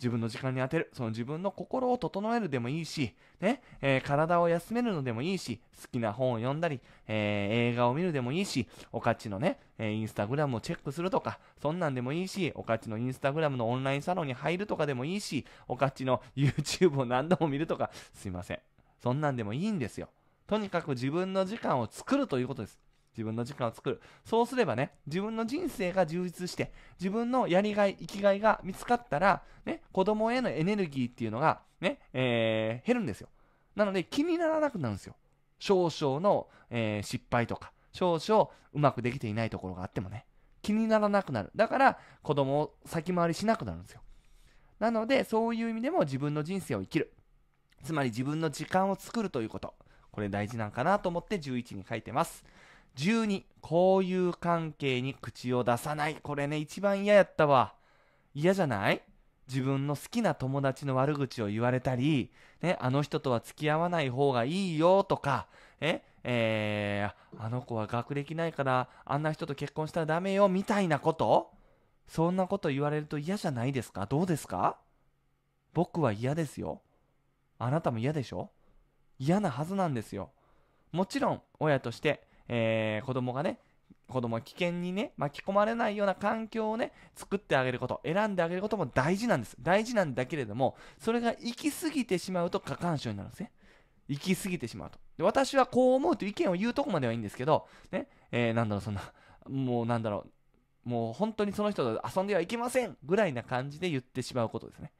Speaker 1: 自分の時間に充てる、その自分の心を整えるでもいいし、ね、えー、体を休めるのでもいいし、好きな本を読んだり、えー、映画を見るでもいいし、おかちのね、えー、インスタグラムをチェックするとか、そんなんでもいいし、おかちのインスタグラムのオンラインサロンに入るとかでもいいし、おかちの YouTube を何度も見るとか、すいません。そんなんでもいいんですよ。とにかく自分の時間を作るということです。自分の時間を作る。そうすればね、自分の人生が充実して、自分のやりがい、生きがいが見つかったら、ね、子供へのエネルギーっていうのが、ね、えー、減るんですよ。なので、気にならなくなるんですよ。少々の、えー、失敗とか、少々うまくできていないところがあってもね、気にならなくなる。だから、子供を先回りしなくなるんですよ。なので、そういう意味でも自分の人生を生きる。つまり自分の時間を作るということ。これ大事なんかなと思って11に書いてます。12、交友関係に口を出さない。これね、一番嫌やったわ。嫌じゃない自分の好きな友達の悪口を言われたり、ね、あの人とは付き合わない方がいいよとか、え、えー、あの子は学歴ないからあんな人と結婚したらダメよみたいなことそんなこと言われると嫌じゃないですかどうですか僕は嫌ですよ。あなたも嫌でしょ嫌なはずなんですよ。もちろん親としてえー、子供がね、子供危険にね、巻き込まれないような環境をね、作ってあげること、選んであげることも大事なんです。大事なんだけれども、それが行き過ぎてしまうと過干渉になるんですね。行き過ぎてしまうと。で私はこう思うという意見を言うとこまではいいんですけど、ね、えー、なんだろう、そんな、もうなんだろう、もう本当にその人と遊んではいけませんぐらいな感じで言ってしまうことですね。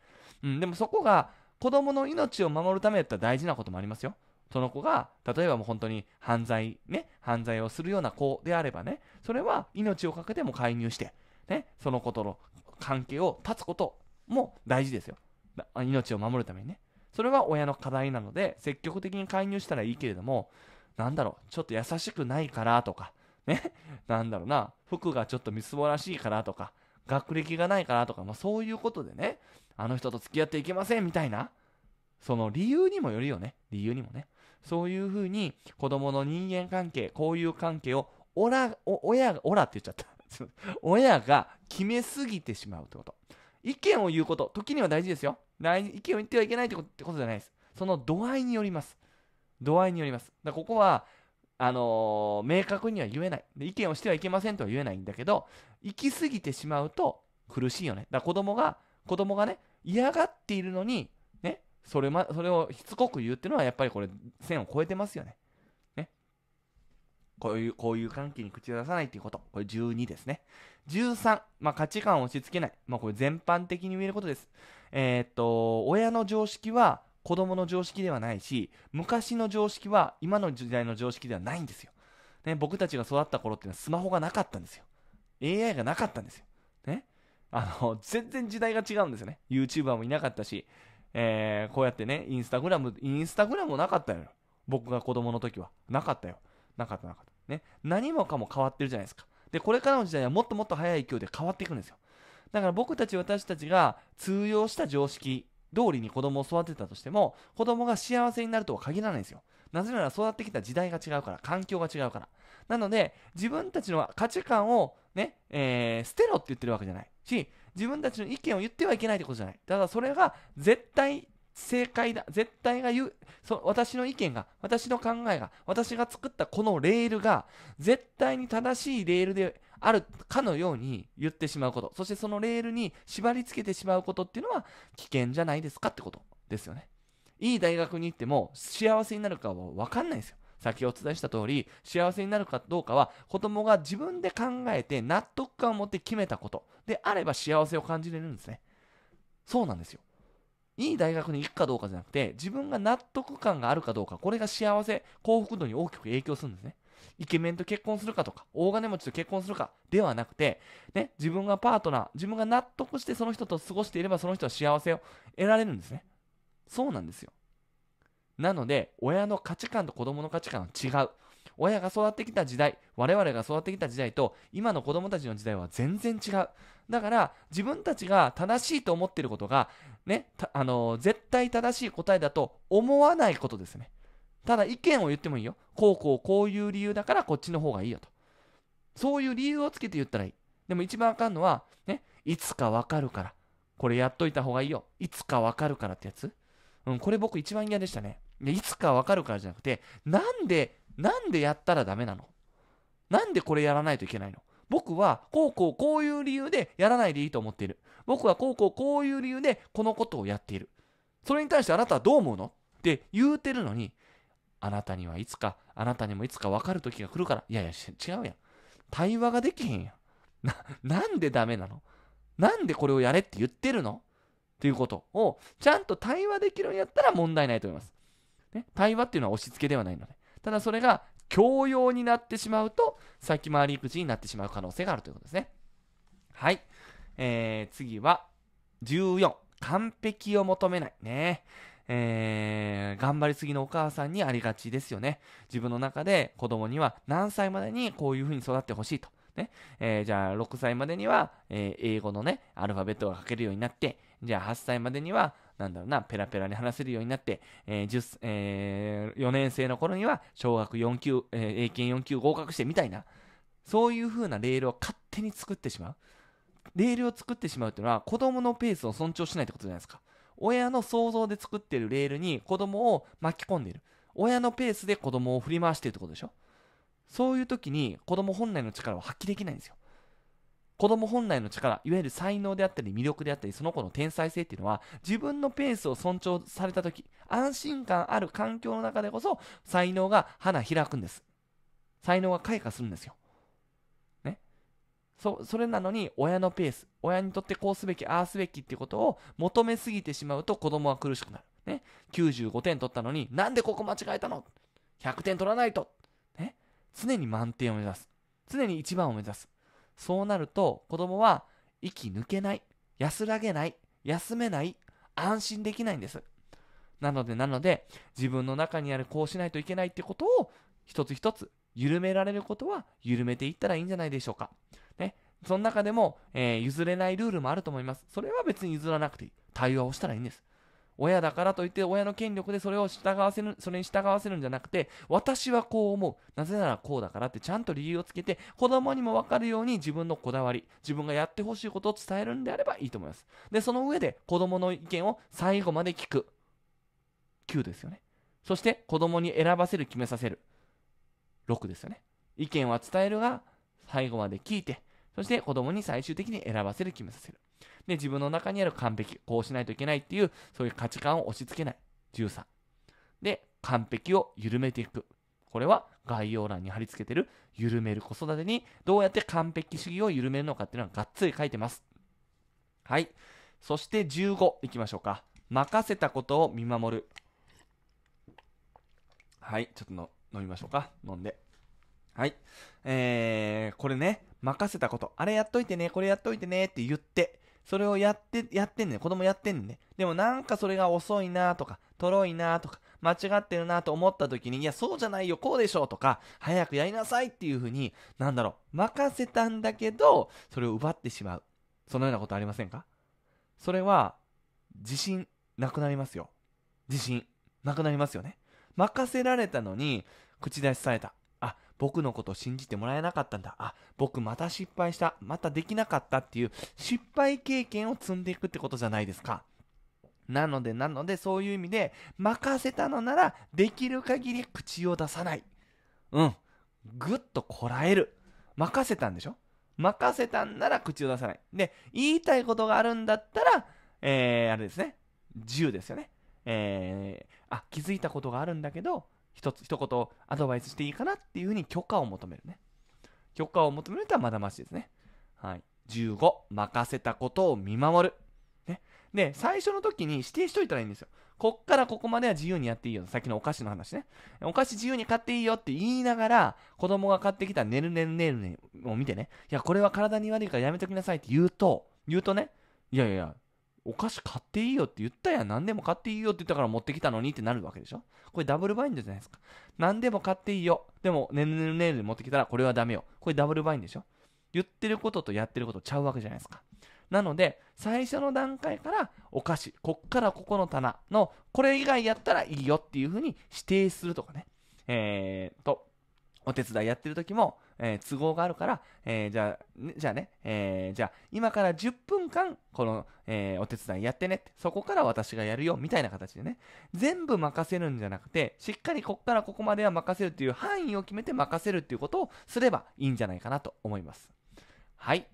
Speaker 1: うん、でもそこが子供の命を守るためだったら大事なこともありますよ。その子が、例えばもう本当に犯罪、ね、犯罪をするような子であればね、それは命を懸けても介入して、ね、その子との関係を断つことも大事ですよ。命を守るためにね。それは親の課題なので、積極的に介入したらいいけれども、なんだろう、ちょっと優しくないからとか、ね、なんだろうな、服がちょっとみすぼらしいからとか、学歴がないからとか、まあ、そういうことでね、あの人と付き合っていけませんみたいな、その理由にもよるよね。理由にもね。そういうふうに子供の人間関係、交友関係を、おら、お親が、おらって言っちゃった。親が決めすぎてしまうってこと。意見を言うこと、時には大事ですよ。大意見を言ってはいけないってことじゃないです。その度合いによります。度合いによります。だここは、あのー、明確には言えないで。意見をしてはいけませんとは言えないんだけど、行き過ぎてしまうと苦しいよね。だ子供が、子供がね、嫌がっているのにそれ,、ま、それをしつこく言うっていうのはやっぱりこれ線を越えてますよね。ねこういう、こういう関係に口を出さないっていうこと。これ12ですね。13、まあ、価値観を押し付けない。まあ、これ全般的に言えることです。えー、っと、親の常識は子供の常識ではないし、昔の常識は今の時代の常識ではないんですよ。ね、僕たちが育った頃っていうのはスマホがなかったんですよ。AI がなかったんですよ。ね。あの、全然時代が違うんですよね。YouTuber もいなかったし、えー、こうやってね、インスタグラム、インスタグラムなかったよ。僕が子供の時は。なかったよ。なかったなかった。ね。何もかも変わってるじゃないですか。で、これからの時代はもっともっと早い勢いで変わっていくんですよ。だから僕たち私たちが通用した常識通りに子供を育てたとしても、子供が幸せになるとは限らないんですよ。なぜなら育ってきた時代が違うから、環境が違うから。なので、自分たちの価値観をね、えー、捨てろって言ってるわけじゃないし、自分たちの意見を言ってはいけないってことじゃない。ただそれが絶対正解だ。絶対が言う、そ私の意見が、私の考えが、私が作ったこのレールが、絶対に正しいレールであるかのように言ってしまうこと。そしてそのレールに縛り付けてしまうことっていうのは危険じゃないですかってことですよね。いい大学に行っても幸せになるかは分かんないんですよ。先お伝えした通り幸せになるかどうかは子供が自分で考えて納得感を持って決めたことであれば幸せを感じれるんですねそうなんですよいい大学に行くかどうかじゃなくて自分が納得感があるかどうかこれが幸せ幸福度に大きく影響するんですねイケメンと結婚するかとか大金持ちと結婚するかではなくて、ね、自分がパートナー自分が納得してその人と過ごしていればその人は幸せを得られるんですねそうなんですよ。なので、親の価値観と子供の価値観は違う。親が育ってきた時代、我々が育ってきた時代と、今の子供たちの時代は全然違う。だから、自分たちが正しいと思っていることが、ね、あのー、絶対正しい答えだと思わないことですね。ただ、意見を言ってもいいよ。こうこうこういう理由だからこっちの方がいいよと。そういう理由をつけて言ったらいい。でも一番あかんのは、ね、いつかわかるから。これやっといた方がいいよ。いつかわかるからってやつ。うん、これ僕一番嫌でしたね。いいつかわかるからじゃなくて、なんで、なんでやったらダメなのなんでこれやらないといけないの僕は、こうこうこういう理由でやらないでいいと思っている。僕はこうこうこういう理由でこのことをやっている。それに対してあなたはどう思うのって言うてるのに、あなたにはいつか、あなたにもいつか分かる時が来るから、いやいや、違うやん。対話ができへんやん。な、なんでダメなのなんでこれをやれって言ってるのっていうことをちゃんと対話できるんやったら問題ないと思います。ね、対話っていうのは押し付けではないので。ただそれが教養になってしまうと先回り口になってしまう可能性があるということですね。はい。えー、次は14。完璧を求めない。ね。えー、頑張りすぎのお母さんにありがちですよね。自分の中で子供には何歳までにこういうふうに育ってほしいと。ねえー、じゃあ6歳までには、えー、英語のねアルファベットが書けるようになってじゃあ8歳までには、なんだろうな、ペラペラに話せるようになって、えーえー、4年生の頃には小学4級、えー、英検4級合格してみたいな、そういう風なレールを勝手に作ってしまう。レールを作ってしまうっていうのは子供のペースを尊重しないってことじゃないですか。親の想像で作ってるレールに子供を巻き込んでいる。親のペースで子供を振り回しているってことでしょ。そういう時に子供本来の力を発揮できないんですよ。子供本来の力、いわゆる才能であったり魅力であったり、その子の天才性っていうのは、自分のペースを尊重された時、安心感ある環境の中でこそ、才能が花開くんです。才能が開花するんですよ。ね。そ、それなのに、親のペース、親にとってこうすべき、ああすべきってことを求めすぎてしまうと子供は苦しくなる。ね。95点取ったのに、なんでここ間違えたの ?100 点取らないと。ね。常に満点を目指す。常に1番を目指す。そうなると子供は息抜けない、安らげない、休めない、安心できないんです。なので、なので、自分の中にあるこうしないといけないってことを一つ一つ緩められることは緩めていったらいいんじゃないでしょうか。ね。その中でも、えー、譲れないルールもあると思います。それは別に譲らなくていい。対話をしたらいいんです。親だからといって親の権力でそれを従わせるそれに従わせるんじゃなくて私はこう思うなぜならこうだからってちゃんと理由をつけて子供にも分かるように自分のこだわり自分がやってほしいことを伝えるんであればいいと思いますでその上で子供の意見を最後まで聞く9ですよねそして子供に選ばせる決めさせる6ですよね意見は伝えるが最後まで聞いてそして子供に最終的に選ばせる、決めさせる。で、自分の中にある完璧、こうしないといけないっていう、そういう価値観を押し付けない。13。で、完璧を緩めていく。これは概要欄に貼り付けてる緩める子育てにどうやって完璧主義を緩めるのかっていうのはがっつり書いてます。はい。そして15いきましょうか。任せたことを見守る。はい。ちょっとの飲みましょうか。飲んで。はい。えー、これね、任せたこと。あれやっといてね、これやっといてねって言って、それをやって、やってんね子供やってんねでもなんかそれが遅いなとか、とろいなとか、間違ってるなと思った時に、いや、そうじゃないよ、こうでしょとか、早くやりなさいっていう風に、なんだろう、任せたんだけど、それを奪ってしまう。そのようなことありませんかそれは、自信なくなりますよ。自信なくなりますよね。任せられたのに、口出しされた。僕のことを信じてもらえなかったんだ。あ、僕また失敗した。またできなかったっていう失敗経験を積んでいくってことじゃないですか。なので、なので、そういう意味で、任せたのなら、できる限り口を出さない。うん。ぐっとこらえる。任せたんでしょ任せたんなら口を出さない。で、言いたいことがあるんだったら、えー、あれですね。自由ですよね。えー、あ、気づいたことがあるんだけど、一つ、一言アドバイスしていいかなっていうふうに許可を求めるね。許可を求めるとはまだましですね。はい。15、任せたことを見守る。ね。で、最初の時に指定しといたらいいんですよ。こっからここまでは自由にやっていいよ。さっきのお菓子の話ね。お菓子自由に買っていいよって言いながら、子供が買ってきたねるねるねるねを見てね、いや、これは体に悪いからやめときなさいって言うと、言うとね、いやいや、お菓子買っていいよって言ったやん。何でも買っていいよって言ったから持ってきたのにってなるわけでしょこれダブルバインドじゃないですか。何でも買っていいよ。でも、ねるねるねる持ってきたらこれはダメよ。これダブルバインドでしょ言ってることとやってることちゃうわけじゃないですか。なので、最初の段階からお菓子、こっからここの棚の、これ以外やったらいいよっていうふうに指定するとかね。えーと、お手伝いやってる時も、えー、都合があるから、えー、じゃあ、ね、じゃあね、えー、じゃあ、今から10分間、この、えお手伝いやってねって、そこから私がやるよ、みたいな形でね、全部任せるんじゃなくて、しっかりこっからここまでは任せるっていう範囲を決めて任せるっていうことをすればいいんじゃないかなと思います。はい、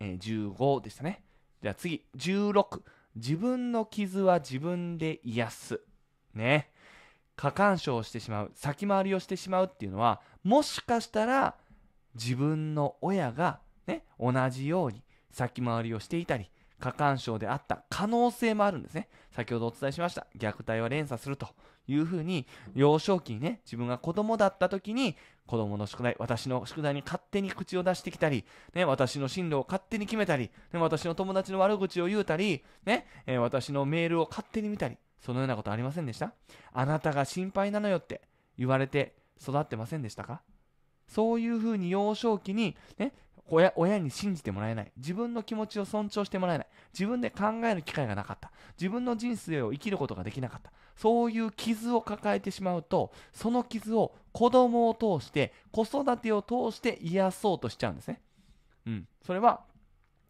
Speaker 1: え15でしたね。じゃあ次、16。自分の傷は自分で癒す。ね。過干渉をしてしまう先回りをしてしまうっていうのはもしかしたら自分の親がね同じように先回りをしていたり過干渉であった可能性もあるんですね先ほどお伝えしました虐待は連鎖するというふうに幼少期にね自分が子供だった時に子供の宿題私の宿題に勝手に口を出してきたり、ね、私の進路を勝手に決めたり、ね、私の友達の悪口を言うたり、ねえー、私のメールを勝手に見たりそのようなことありませんでしたあなたが心配なのよって言われて育ってませんでしたかそういうふうに幼少期に、ね、親親に信じてもらえない。自分の気持ちを尊重してもらえない。自分で考える機会がなかった。自分の人生を生きることができなかった。そういう傷を抱えてしまうと、その傷を子供を通して、子育てを通して癒そうとしちゃうんですね。うん。それは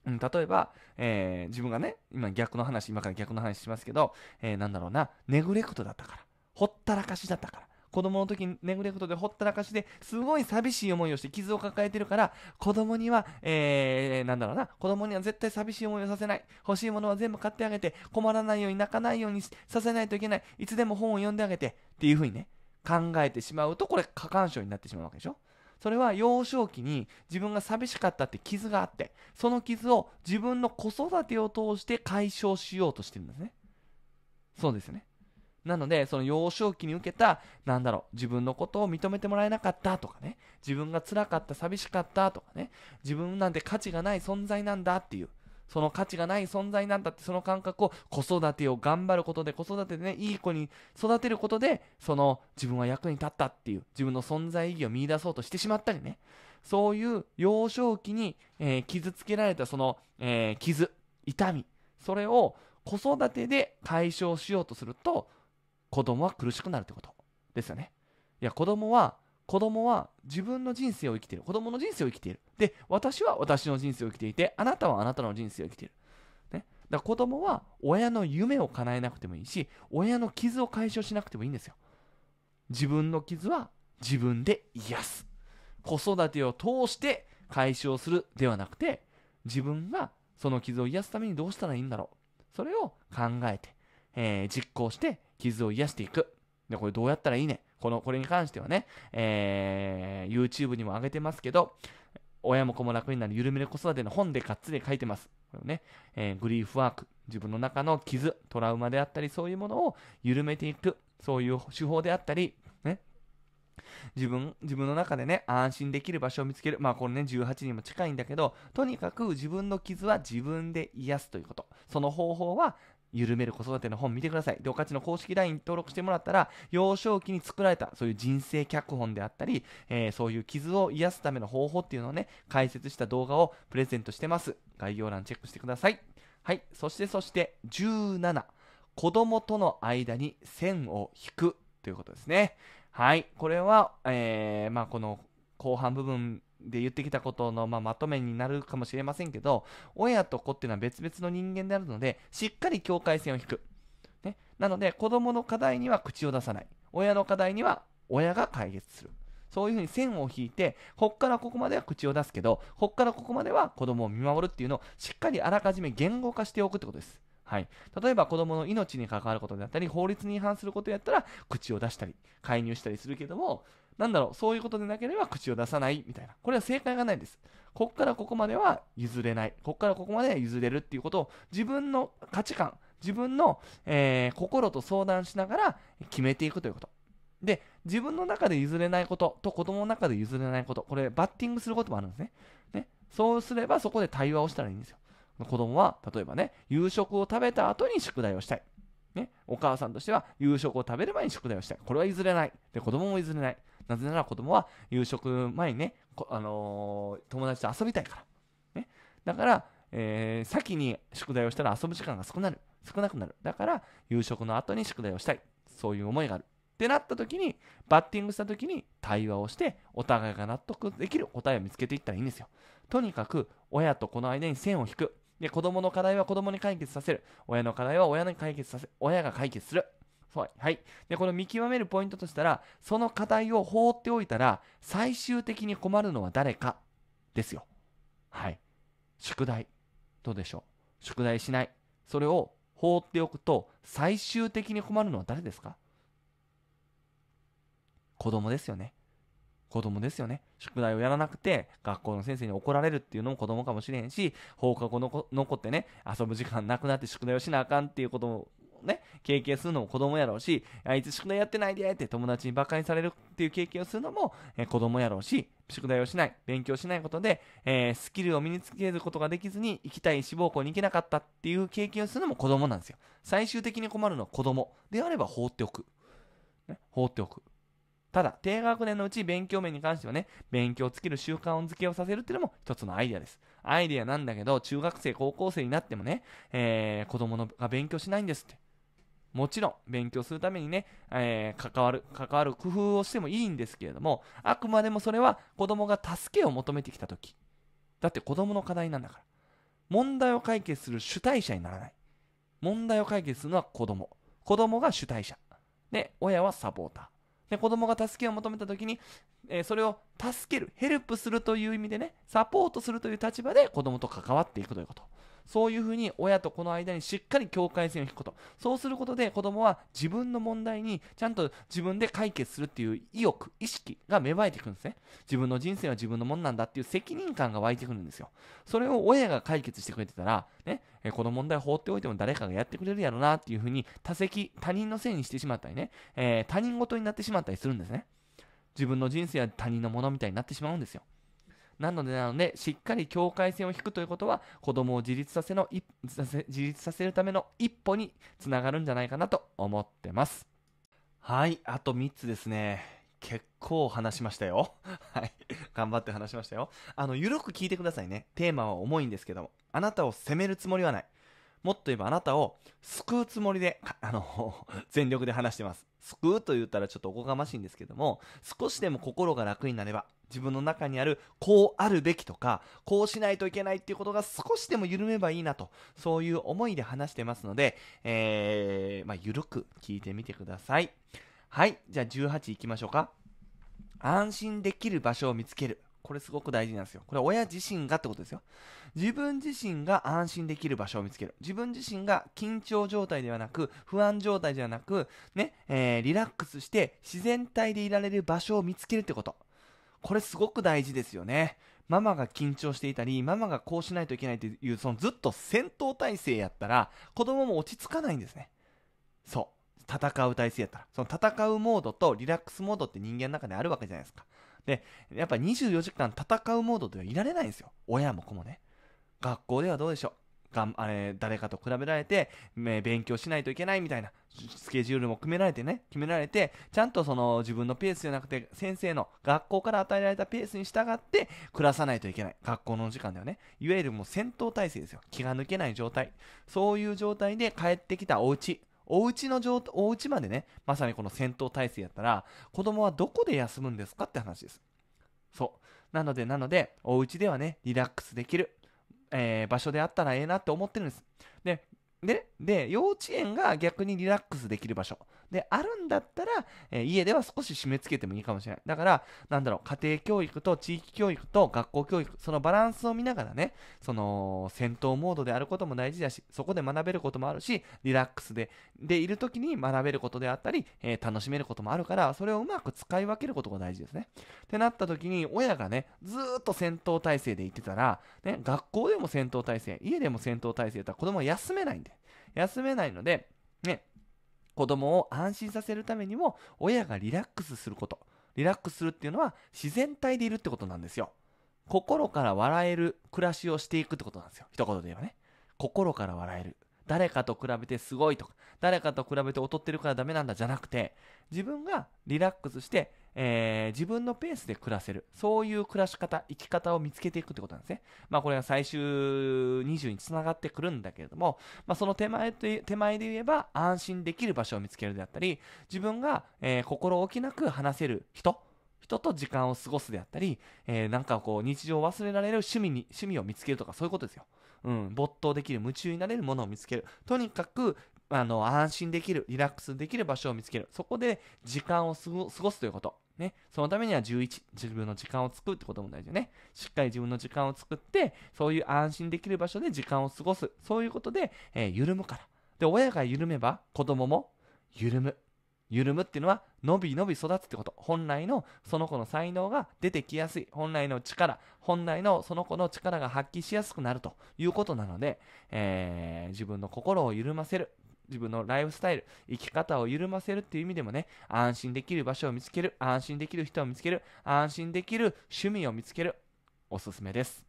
Speaker 1: うん、例えば、えー、自分がね、今逆の話、今から逆の話しますけど、えー、なんだろうな、ネグレクトだったから、ほったらかしだったから、子供の時にネグレクトでほったらかしですごい寂しい思いをして傷を抱えてるから子供には、えー、なんだろうな子供には絶対寂しい思いをさせない欲しいものは全部買ってあげて困らないように泣かないようにさせないといけないいつでも本を読んであげてっていう風にね考えてしまうとこれ過干渉になってしまうわけでしょそれは幼少期に自分が寂しかったって傷があってその傷を自分の子育てを通して解消しようとしてるんですねそうですねなので、その幼少期に受けた、なんだろう、自分のことを認めてもらえなかったとかね、自分が辛かった、寂しかったとかね、自分なんて価値がない存在なんだっていう、その価値がない存在なんだってその感覚を子育てを頑張ることで子育てでねいい子に育てることでその自分は役に立ったっていう自分の存在意義を見出そうとしてしまったりねそういう幼少期に、えー、傷つけられたその、えー、傷痛みそれを子育てで解消しようとすると子供は苦しくなるってことですよねいや子供は子供は自分の人生を生きている。子供の人生を生きている。で、私は私の人生を生きていて、あなたはあなたの人生を生きている。ね。だから子供は親の夢を叶えなくてもいいし、親の傷を解消しなくてもいいんですよ。自分の傷は自分で癒す。子育てを通して解消するではなくて、自分がその傷を癒すためにどうしたらいいんだろう。それを考えて、えー、実行して傷を癒していく。で、これどうやったらいいね。この、これに関してはね、えー、YouTube にも上げてますけど、親も子も楽になる緩める子育ての本でがっつり書いてます。これね、えー、グリーフワーク、自分の中の傷、トラウマであったり、そういうものを緩めていく、そういう手法であったり、ね、自分、自分の中でね、安心できる場所を見つける。まあ、このね、18人も近いんだけど、とにかく自分の傷は自分で癒すということ。その方法は緩める子育ての本見てください。で、おかちの公式 LINE 登録してもらったら、幼少期に作られた、そういう人生脚本であったり、えー、そういう傷を癒すための方法っていうのをね、解説した動画をプレゼントしてます。概要欄チェックしてください。はい。そしてそして17、子供との間に線を引くということですね。はい。これは、えー、まあ、この後半部分で言ってきたことの、まあ、まとめになるかもしれませんけど、親と子っていうのは別々の人間であるので、しっかり境界線を引く。ね、なので、子供の課題には口を出さない。親の課題には親が解決する。そういうふうに線を引いて、こっからここまでは口を出すけど、こっからここまでは子供を見守るっていうのをしっかりあらかじめ言語化しておくってことです。はい、例えば子供の命に関わることであったり法律に違反することやったら口を出したり介入したりするけどもなんだろうそういうことでなければ口を出さないみたいなこれは正解がないですこっからここまでは譲れないこっからここまでは譲れるっていうことを自分の価値観自分の、えー、心と相談しながら決めていくということで自分の中で譲れないことと子供の中で譲れないことこれバッティングすることもあるんですねねそうすればそこで対話をしたらいいんですよ子供は例えばね夕食を食べた後に宿題をしたい、ね、お母さんとしては夕食を食べる前に宿題をしたいこれは譲れないで子供も譲れないなぜなら子供は夕食前にね、あのー、友達と遊びたいから、ね、だから、えー、先に宿題をしたら遊ぶ時間が少なる少なくなるだから夕食の後に宿題をしたいそういう思いがあるってなった時にバッティングした時に対話をしてお互いが納得できる答えを見つけていったらいいんですよとにかく親と子の間に線を引くで、子供の課題は子供に解決させる。親の課題は親に解決させ、親が解決する。はい。はい。で、この見極めるポイントとしたら、その課題を放っておいたら、最終的に困るのは誰かですよ。はい。宿題。どうでしょう。宿題しない。それを放っておくと、最終的に困るのは誰ですか子供ですよね。子供ですよね。宿題をやらなくて、学校の先生に怒られるっていうのも子供かもしれへんし、放課後の子残ってね、遊ぶ時間なくなって宿題をしなあかんっていうことも、ね、経験するのも子供やろうし、あいつ宿題やってないでって友達に馬鹿にされるっていう経験をするのも、えー、子供やろうし、宿題をしない、勉強しないことで、えー、スキルを身につけることができずに、行きたい志望校に行けなかったっていう経験をするのも子供なんですよ。最終的に困るのは子供であれば放っておく。ね、放っておく。ただ、低学年のうち勉強面に関してはね、勉強尽きる習慣を付けをさせるっていうのも一つのアイデアです。アイデアなんだけど、中学生、高校生になってもね、えー、子供のが勉強しないんですって。もちろん、勉強するためにね、えー、関わる、関わる工夫をしてもいいんですけれども、あくまでもそれは子供が助けを求めてきたとき。だって子供の課題なんだから。問題を解決する主体者にならない。問題を解決するのは子供。子供が主体者。で、親はサポーター。で子供が助けを求めた時に、えー、それを助けるヘルプするという意味でねサポートするという立場で子供と関わっていくということそういうふうに親と子の間にしっかり境界線を引くことそうすることで子供は自分の問題にちゃんと自分で解決するっていう意欲意識が芽生えてくるんですね自分の人生は自分のもんなんだっていう責任感が湧いてくるんですよそれを親が解決してくれてたらねえこの問題放っておいても誰かがやってくれるやろなっていうふうに他責他人のせいにしてしまったりね、えー、他人事になってしまったりするんですね自分の人生は他人のものみたいになってしまうんですよなのでなので、しっかり境界線を引くということは、子供を自立させの自立させるための一歩につながるんじゃないかなと思ってます。はい、あと3つですね。結構話しましたよ。はい。頑張って話しましたよ。あの、ゆるく聞いてくださいね。テーマは重いんですけども、あなたを責めるつもりはない。もっと言えばあなたを救うつもりで、あの、全力で話してます。救うと言ったらちょっとおこがましいんですけども、少しでも心が楽になれば、自分の中にあるこうあるべきとかこうしないといけないっていうことが少しでも緩めばいいなとそういう思いで話してますので、えー、まあ、緩く聞いてみてくださいはいじゃあ18いきましょうか安心できる場所を見つけるこれすごく大事なんですよ。これ親自身がってことですよ。自分自身が安心できる場所を見つける。自分自身が緊張状態ではなく、不安状態ではなく、ね、えー、リラックスして自然体でいられる場所を見つけるってこと。これすごく大事ですよね。ママが緊張していたり、ママがこうしないといけないという、そのずっと戦闘体制やったら、子供も落ち着かないんですね。そう。戦う体制やったら。その戦うモードとリラックスモードって人間の中であるわけじゃないですか。で、やっぱ24時間戦うモードではいられないんですよ。親も子もね。学校ではどうでしょう。がんあれ誰かと比べられて、え勉強しないといけないみたいなスケジュールも決められてね決められてちゃんとその自分のペースじゃなくて先生の学校から与えられたペースに従って暮らさないといけない学校の時間だよねいわゆるもう戦闘態勢ですよ気が抜けない状態そういう状態で帰ってきたお家お家の状お家までねまさにこの戦闘態勢やったら子供はどこで休むんですかって話ですそうなのでなのでお家ではねリラックスできるえー、場所であったらええなって思ってるんです。で、で、で、幼稚園が逆にリラックスできる場所。で、あるんだったら、え家では少し締め付けてもいいかもしれない。だから、なんだろう、家庭教育と地域教育と学校教育、そのバランスを見ながらね、その、戦闘モードであることも大事だし、そこで学べることもあるし、リラックスで、でいる時に学べることであったり、えー、楽しめることもあるから、それをうまく使い分けることが大事ですね。ってなった時に、親がね、ずっと戦闘態勢で行ってたら、ね、学校でも戦闘態勢、家でも戦闘態勢だったら子供は休めないんで、休めないので、ね、子供を安心させるためにも親がリラックスすることリラックスするっていうのは自然体でいるってことなんですよ心から笑える暮らしをしていくってことなんですよ一言で言えばね心から笑える誰かと比べてすごいとか、誰かと比べて劣ってるからダメなんだじゃなくて、自分がリラックスして、えー、自分のペースで暮らせる。そういう暮らし方、生き方を見つけていくってことなんですね。まあこれが最終20につながってくるんだけれども、まあその手前と手前で言えば安心できる場所を見つけるであったり、自分が、えー、心置きなく話せる人、人と時間を過ごすであったり、えー、なんかこう日常を忘れられる趣味に、趣味を見つけるとかそういうことですよ。うん、没頭できる夢中になれるものを見つけるとにかくあの安心できるリラックスできる場所を見つけるそこで時間を過ごすということね、そのためには11、自分の時間を作るってことも大事よね。しっかり自分の時間を作って、そういう安心できる場所で時間を過ごす。そういうことで、えー、緩むから。で、親が緩めば、子供も緩む。緩むっていうのは伸び伸び育つってこと本来のその子の才能が出てきやすい本来の力本来のその子の力が発揮しやすくなるということなので、えー、自分の心を緩ませる自分のライフスタイル生き方を緩ませるっていう意味でもね安心できる場所を見つける安心できる人を見つける安心できる趣味を見つけるおすすめです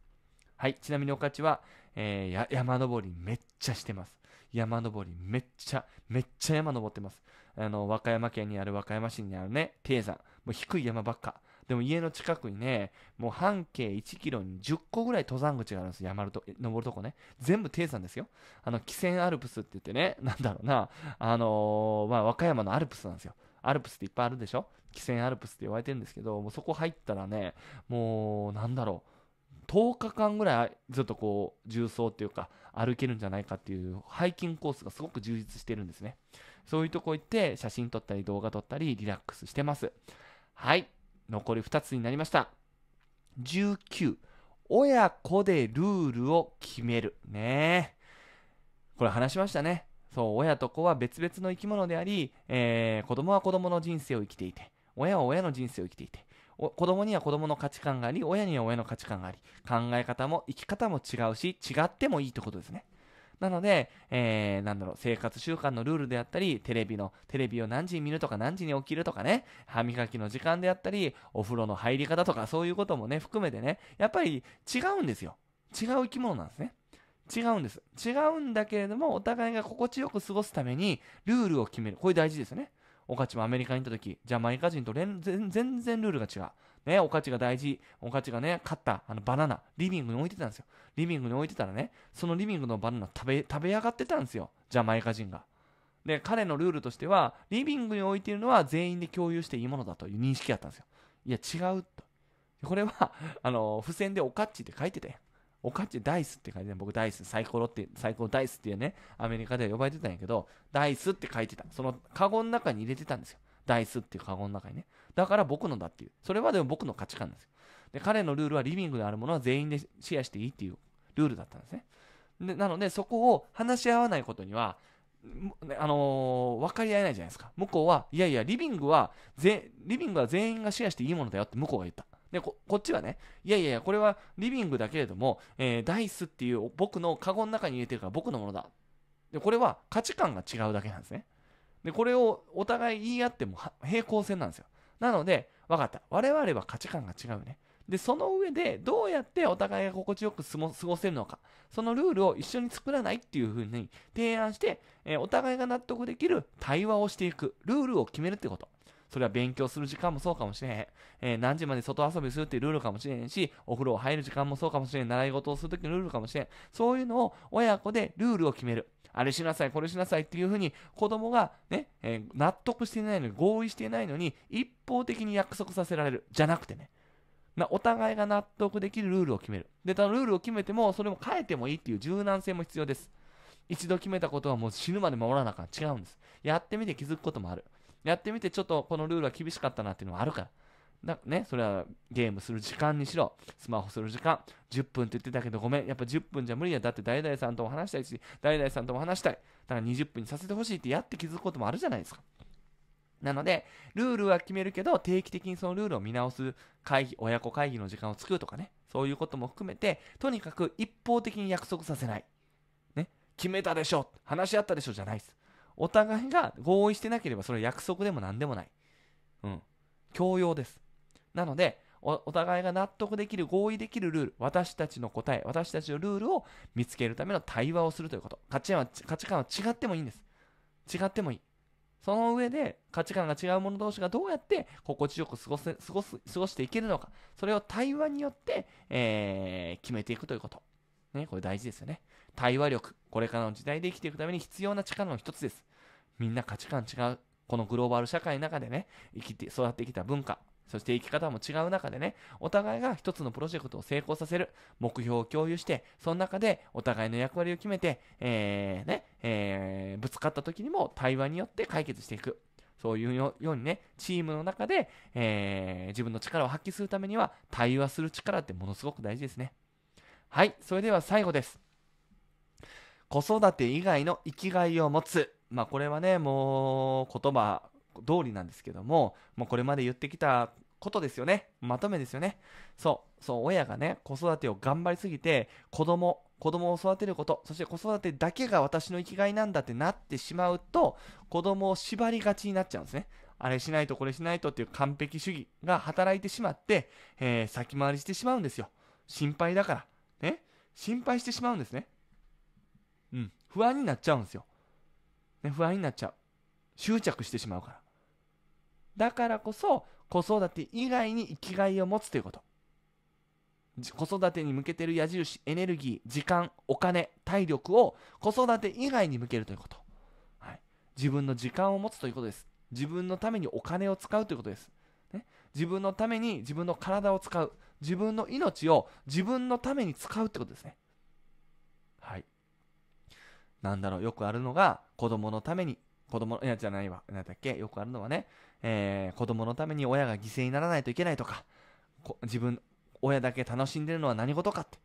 Speaker 1: はいちなみにおかちは、えー、山登りめっちゃしてます山登りめっちゃめっちゃ山登ってますあの、和歌山県にある和歌山市にあるね、低山。もう低い山ばっか。でも家の近くにね、もう半径1キロに10個ぐらい登山口があるんですよ。山ると、登るとこね。全部低山ですよ。あの、汽船アルプスって言ってね、なんだろうな、あのー、まあ、和歌山のアルプスなんですよ。アルプスっていっぱいあるでしょ汽船アルプスって言われてるんですけど、もうそこ入ったらね、もう、なんだろう。10日間ぐらいずっとこう重走っていうか歩けるんじゃないかっていうハイキングコースがすごく充実してるんですね。そういうとこ行って写真撮ったり動画撮ったりリラックスしてます。はい。残り2つになりました。19。親子でルールを決める。ねこれ話しましたね。そう、親と子は別々の生き物であり、えー、子供は子供の人生を生きていて、親は親の人生を生きていて、子供には子供の価値観があり、親には親の価値観があり、考え方も生き方も違うし、違ってもいいってことですね。なので、えー、なんだろう、生活習慣のルールであったり、テレビの、テレビを何時に見るとか、何時に起きるとかね、歯磨きの時間であったり、お風呂の入り方とか、そういうこともね、含めてね、やっぱり違うんですよ。違う生き物なんですね。違うんです。違うんだけれども、お互いが心地よく過ごすために、ルールを決める。これ大事ですよね。おかちもアメリカに行った時、ジャマイカ人と全然ルールが違う。ね、おかちが大事、おかちがね、買ったあのバナナ、リビングに置いてたんですよ。リビングに置いてたらね、そのリビングのバナナ食べ、食べやがってたんですよ。ジャマイカ人が。で、彼のルールとしては、リビングに置いているのは全員で共有していいものだという認識だったんですよ。いや、違うと。これは、あの、付箋でおかちって書いてたやおかちダイスって書いてた僕ダイス、サイコロって、サイコロダイスっていうね、アメリカでは呼ばれてたんやけど、ダイスって書いてた。そのカゴの中に入れてたんですよ。ダイスっていうカゴの中にね。だから僕のだっていう。それはでも僕の価値観なんですよ。で、彼のルールはリビングであるものは全員でシェアしていいっていうルールだったんですね。でなので、そこを話し合わないことには、あのー、分かり合えないじゃないですか。向こうは、いやいや、リビングは、リビングは全員がシェアしていいものだよって向こうが言った。でこ、こっちはね、いやいやいや、これはリビングだけれども、えー、ダイスっていう僕のカゴの中に入れてるから僕のものだ。で、これは価値観が違うだけなんですね。で、これをお互い言い合っても平行線なんですよ。なので、分かった。我々は価値観が違うね。で、その上で、どうやってお互いが心地よく過ごせるのか、そのルールを一緒に作らないっていうふうに提案して、えー、お互いが納得できる対話をしていく、ルールを決めるってこと。それは勉強する時間もそうかもしれへん。えー、何時まで外遊びするっていうルールかもしれへんし、お風呂入る時間もそうかもしれん。習い事をするときのルールかもしれん。そういうのを親子でルールを決める。あれしなさい、これしなさいっていうふうに子供がね、えー、納得していないのに、合意していないのに、一方的に約束させられる。じゃなくてね。なお互いが納得できるルールを決める。で、ただルールを決めても、それも変えてもいいっていう柔軟性も必要です。一度決めたことはもう死ぬまで守らなあかん。違うんです。やってみて気づくこともある。やってみてちょっとこのルールは厳しかったなっていうのはあるから。だね、それはゲームする時間にしろ、スマホする時間、10分って言ってたけどごめん、やっぱ10分じゃ無理や。だって代々さんとも話したいし、代々さんとも話したい。だから20分にさせてほしいってやって気づくこともあるじゃないですか。なので、ルールは決めるけど、定期的にそのルールを見直す会議、親子会議の時間を作るとかね、そういうことも含めて、とにかく一方的に約束させない。ね、決めたでしょ、話し合ったでしょじゃないです。お互いが合意してなければそれは約束でも何でもない。うん。強要です。なのでお、お互いが納得できる、合意できるルール、私たちの答え、私たちのルールを見つけるための対話をするということ。価値観は価値観は違ってもいいんです。違ってもいい。その上で価値観が違う者同士がどうやって心地よく過ごせ過ごす過ごしていけるのか、それを対話によって、えー、決めていくということ。ね、これ大事ですよね。対話力、これからの時代で生きていくために必要な力の一つです。みんな価値観違う。このグローバル社会の中でね、生きて、育ってきた文化、そして生き方も違う中でね、お互いが一つのプロジェクトを成功させる、目標を共有して、その中でお互いの役割を決めて、えー、ね、えー、ぶつかった時にも対話によって解決していく。そういうようにね、チームの中で、えー、自分の力を発揮するためには、対話する力ってものすごく大事ですね。はい、それでは最後です。子育て以外の生きがいを持つ。まあ、これはね、もう言葉通りなんですけども、もうこれまで言ってきたことですよね。まとめですよね。そう、そう、親がね、子育てを頑張りすぎて、子供、子供を育てること、そして子育てだけが私の生きがいなんだってなってしまうと、子供を縛りがちになっちゃうんですね。あれしないとこれしないとっていう完璧主義が働いてしまって、えー、先回りしてしまうんですよ。心配だから。ね心配してしまうんですね。不安になっちゃうんですよ。ね、不安になっちゃう。執着してしまうから。だからこそ、子育て以外に生きがいを持つということ。子育てに向けてる矢印、エネルギー、時間、お金、体力を子育て以外に向けるということ。はい、自分の時間を持つということです。自分のためにお金を使うということです。ね、自分のために自分の体を使う。自分の命を自分のために使うってことですね。なんだろう、よくあるのが、子供のために、子供の、いや、じゃないわ、なんだっけ、よくあるのはね、えー、子供のために親が犠牲にならないといけないとか、自分、親だけ楽しんでるのは何事かって、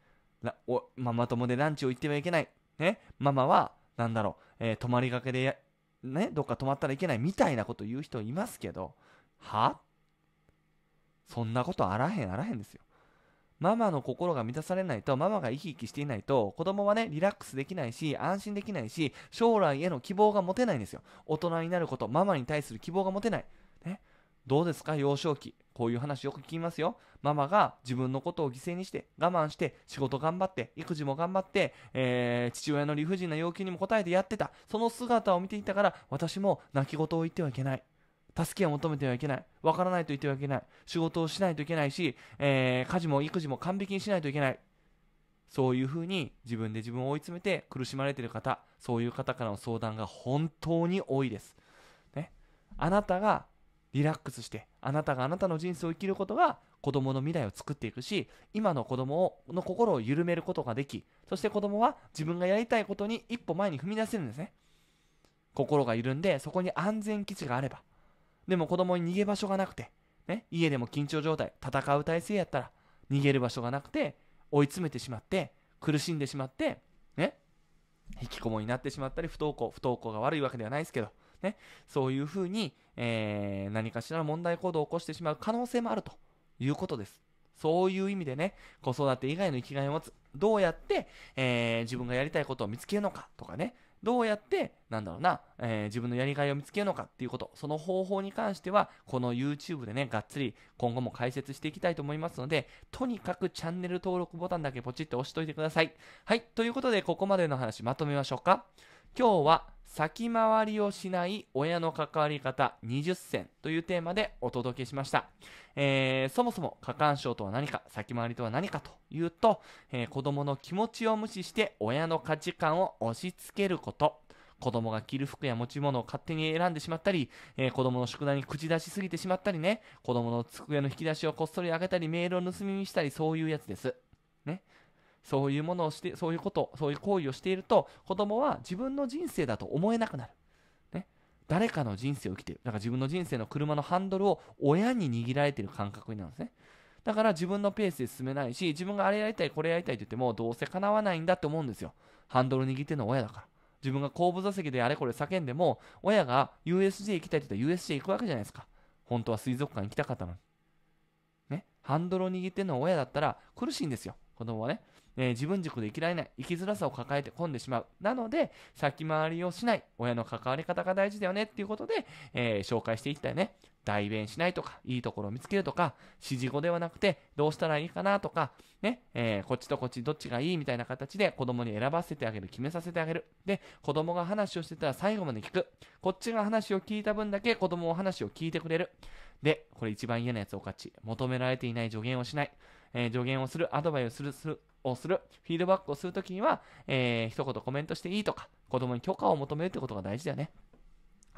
Speaker 1: ママ友でランチを行ってはいけない、ね、ママは、なんだろう、えー、泊まりがけで、ね、どっか泊まったらいけないみたいなこと言う人いますけど、はそんなことあらへんあらへんですよ。ママの心が満たされないと、ママが生き生きしていないと、子供はね、リラックスできないし、安心できないし、将来への希望が持てないんですよ。大人になること、ママに対する希望が持てない。ね。どうですか幼少期。こういう話よく聞きますよ。ママが自分のことを犠牲にして、我慢して、仕事頑張って、育児も頑張って、えー、父親の理不尽な要求にも応えてやってた。その姿を見ていたから、私も泣き言を言ってはいけない。助けを求めてはいけない。わからないと言ってはいけない。仕事をしないといけないし、えー、家事も育児も完璧にしないといけない。そういうふうに自分で自分を追い詰めて苦しまれている方、そういう方からの相談が本当に多いです。ね。あなたがリラックスして、あなたがあなたの人生を生きることが子供の未来を作っていくし、今の子供の心を緩めることができ、そして子供は自分がやりたいことに一歩前に踏み出せるんですね。心が緩んで、そこに安全基地があれば、でも子供に逃げ場所がなくて、ね、家でも緊張状態、戦う体制やったら、逃げる場所がなくて、追い詰めてしまって、苦しんでしまって、ね、引きこもりになってしまったり、不登校、不登校が悪いわけではないですけど、ね、そういうふうに、えー、何かしら問題行動を起こしてしまう可能性もあるということです。そういう意味でね、子育て以外の生きがいを持つ。どうやって、えー、自分がやりたいことを見つけるのかとかね、どうやって、なんだろうな、えー、自分のやりがいを見つけるのかっていうこと、その方法に関しては、この YouTube でね、がっつり今後も解説していきたいと思いますので、とにかくチャンネル登録ボタンだけポチッと押しといてください。はい、ということで、ここまでの話まとめましょうか。今日は先回りをしない親の関わり方20選というテーマでお届けしました。えー、そもそも過干渉とは何か、先回りとは何かというと、えー、子供の気持ちを無視して親の価値観を押し付けること。子供が着る服や持ち物を勝手に選んでしまったり、えー、子供の宿題に口出しすぎてしまったりね、子供の机の引き出しをこっそり開けたり、メールを盗み見したり、そういうやつです。ね。そういうものをしてそういうことそういう行為をしていると子供は自分の人生だと思えなくなる、ね、誰かの人生を生きているだから自分の人生の車のハンドルを親に握られている感覚になるんですねだから自分のペースで進めないし自分があれやりたいこれやりたいって言ってもどうせ叶わないんだって思うんですよハンドル握ってるの親だから自分が後部座席であれこれ叫んでも親が USJ 行きたいって言ったら USJ 行くわけじゃないですか本当は水族館行きたかったのにねハンドルを握ってるのは親だったら苦しいんですよ子供はねえー、自分軸で生きられない、生きづらさを抱えて混んでしまう。なので、先回りをしない、親の関わり方が大事だよねっていうことで、えー、紹介していったよね。代弁しないとか、いいところを見つけるとか、指示語ではなくて、どうしたらいいかなとか、ね、えー、こっちとこっちどっちがいいみたいな形で子供に選ばせてあげる、決めさせてあげる。で、子供が話をしてたら最後まで聞く。こっちが話を聞いた分だけ子供も話を聞いてくれる。で、これ一番嫌なやつお勝ち。求められていない助言をしない。えー、助言をする、アドバイスをする、をする、フィードバックをするときには、えー、一言コメントしていいとか、子供に許可を求めるってことが大事だよね。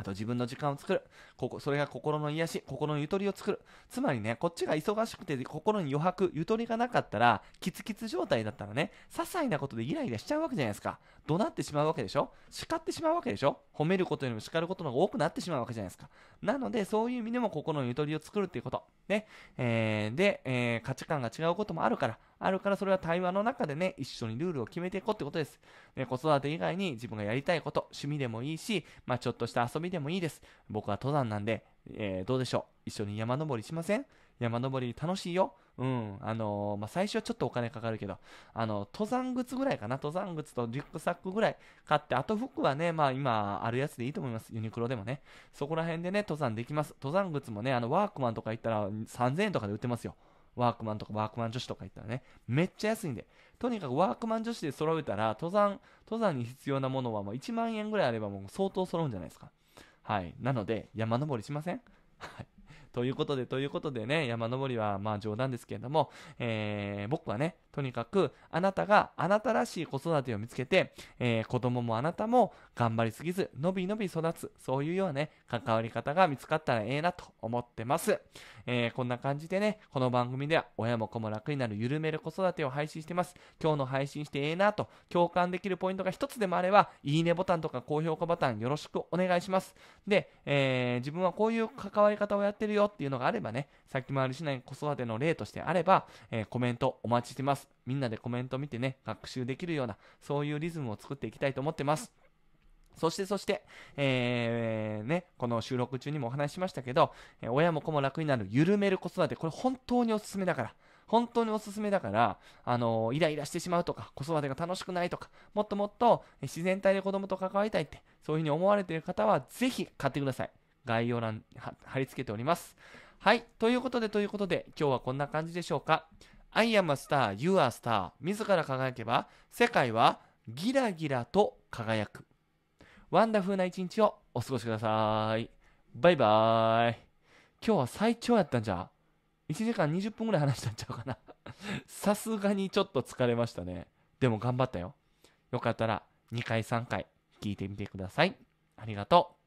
Speaker 1: あと自分の時間を作る。ここ、それが心の癒し、心のゆとりを作る。つまりね、こっちが忙しくて心に余白、ゆとりがなかったら、キツキツ状態だったらね、些細なことでイライラしちゃうわけじゃないですか。怒鳴ってしまうわけでしょ叱ってしまうわけでしょ褒めることよりも叱ることの方が多くなってしまうわけじゃないですか。なので、そういう意味でも心のゆとりを作るっていうこと。ね。えー、で、えー、価値観が違うこともあるから、あるからそれは対話の中でね一緒にルールを決めていこうってことです、ね、子育て以外に自分がやりたいこと趣味でもいいし、まあ、ちょっとした遊びでもいいです僕は登山なんで、えー、どうでしょう一緒に山登りしません山登り楽しいよ。うん。あのー、まあ、最初はちょっとお金かかるけど、あの、登山靴ぐらいかな。登山靴とリュックサックぐらい買って、あと服はね、まあ、今、あるやつでいいと思います。ユニクロでもね。そこら辺でね、登山できます。登山靴もね、あの、ワークマンとか行ったら3000円とかで売ってますよ。ワークマンとかワークマン女子とか言ったらね、めっちゃ安いんで、とにかくワークマン女子で揃えたら、登山、登山に必要なものはもう1万円ぐらいあればもう相当揃うんじゃないですか。はい。なので、山登りしませんはい。ということで、ということでね、山登りはまあ冗談ですけれども、えー、僕はね、とにかくあなたがあなたらしい子育てを見つけて、えー、子供もあなたも頑張りすぎず、のびのび育つ、そういうようなね、関わり方が見つかったらええなと思ってます。えー、こんな感じでね、この番組では親も子も楽になる緩める子育てを配信してます。今日の配信してええなと共感できるポイントが一つでもあれば、いいねボタンとか高評価ボタンよろしくお願いします。で、えー、自分はこういう関わり方をやってるよっていうのがあればね、先回りしない子育ての例としてあれば、えー、コメントお待ちしてます。みんなでコメント見てね、学習できるような、そういうリズムを作っていきたいと思ってます。そしてそして、えー、ね、この収録中にもお話ししましたけど、親も子も楽になる緩める子育て、これ本当におすすめだから。本当におすすめだから、あの、イライラしてしまうとか、子育てが楽しくないとか、もっともっと自然体で子供と関わりたいって、そういうふうに思われている方は、ぜひ買ってください。概要欄に貼り付けております。はい。ということで、ということで、今日はこんな感じでしょうか。I am a star, you are star. 自ら輝けば、世界はギラギラと輝く。ワンダフルな一日をお過ごしください。バイバーイ。今日は最長やったんじゃ ?1 時間20分ぐらい話したんちゃうかなさすがにちょっと疲れましたね。でも頑張ったよ。よかったら2回3回聞いてみてください。ありがとう。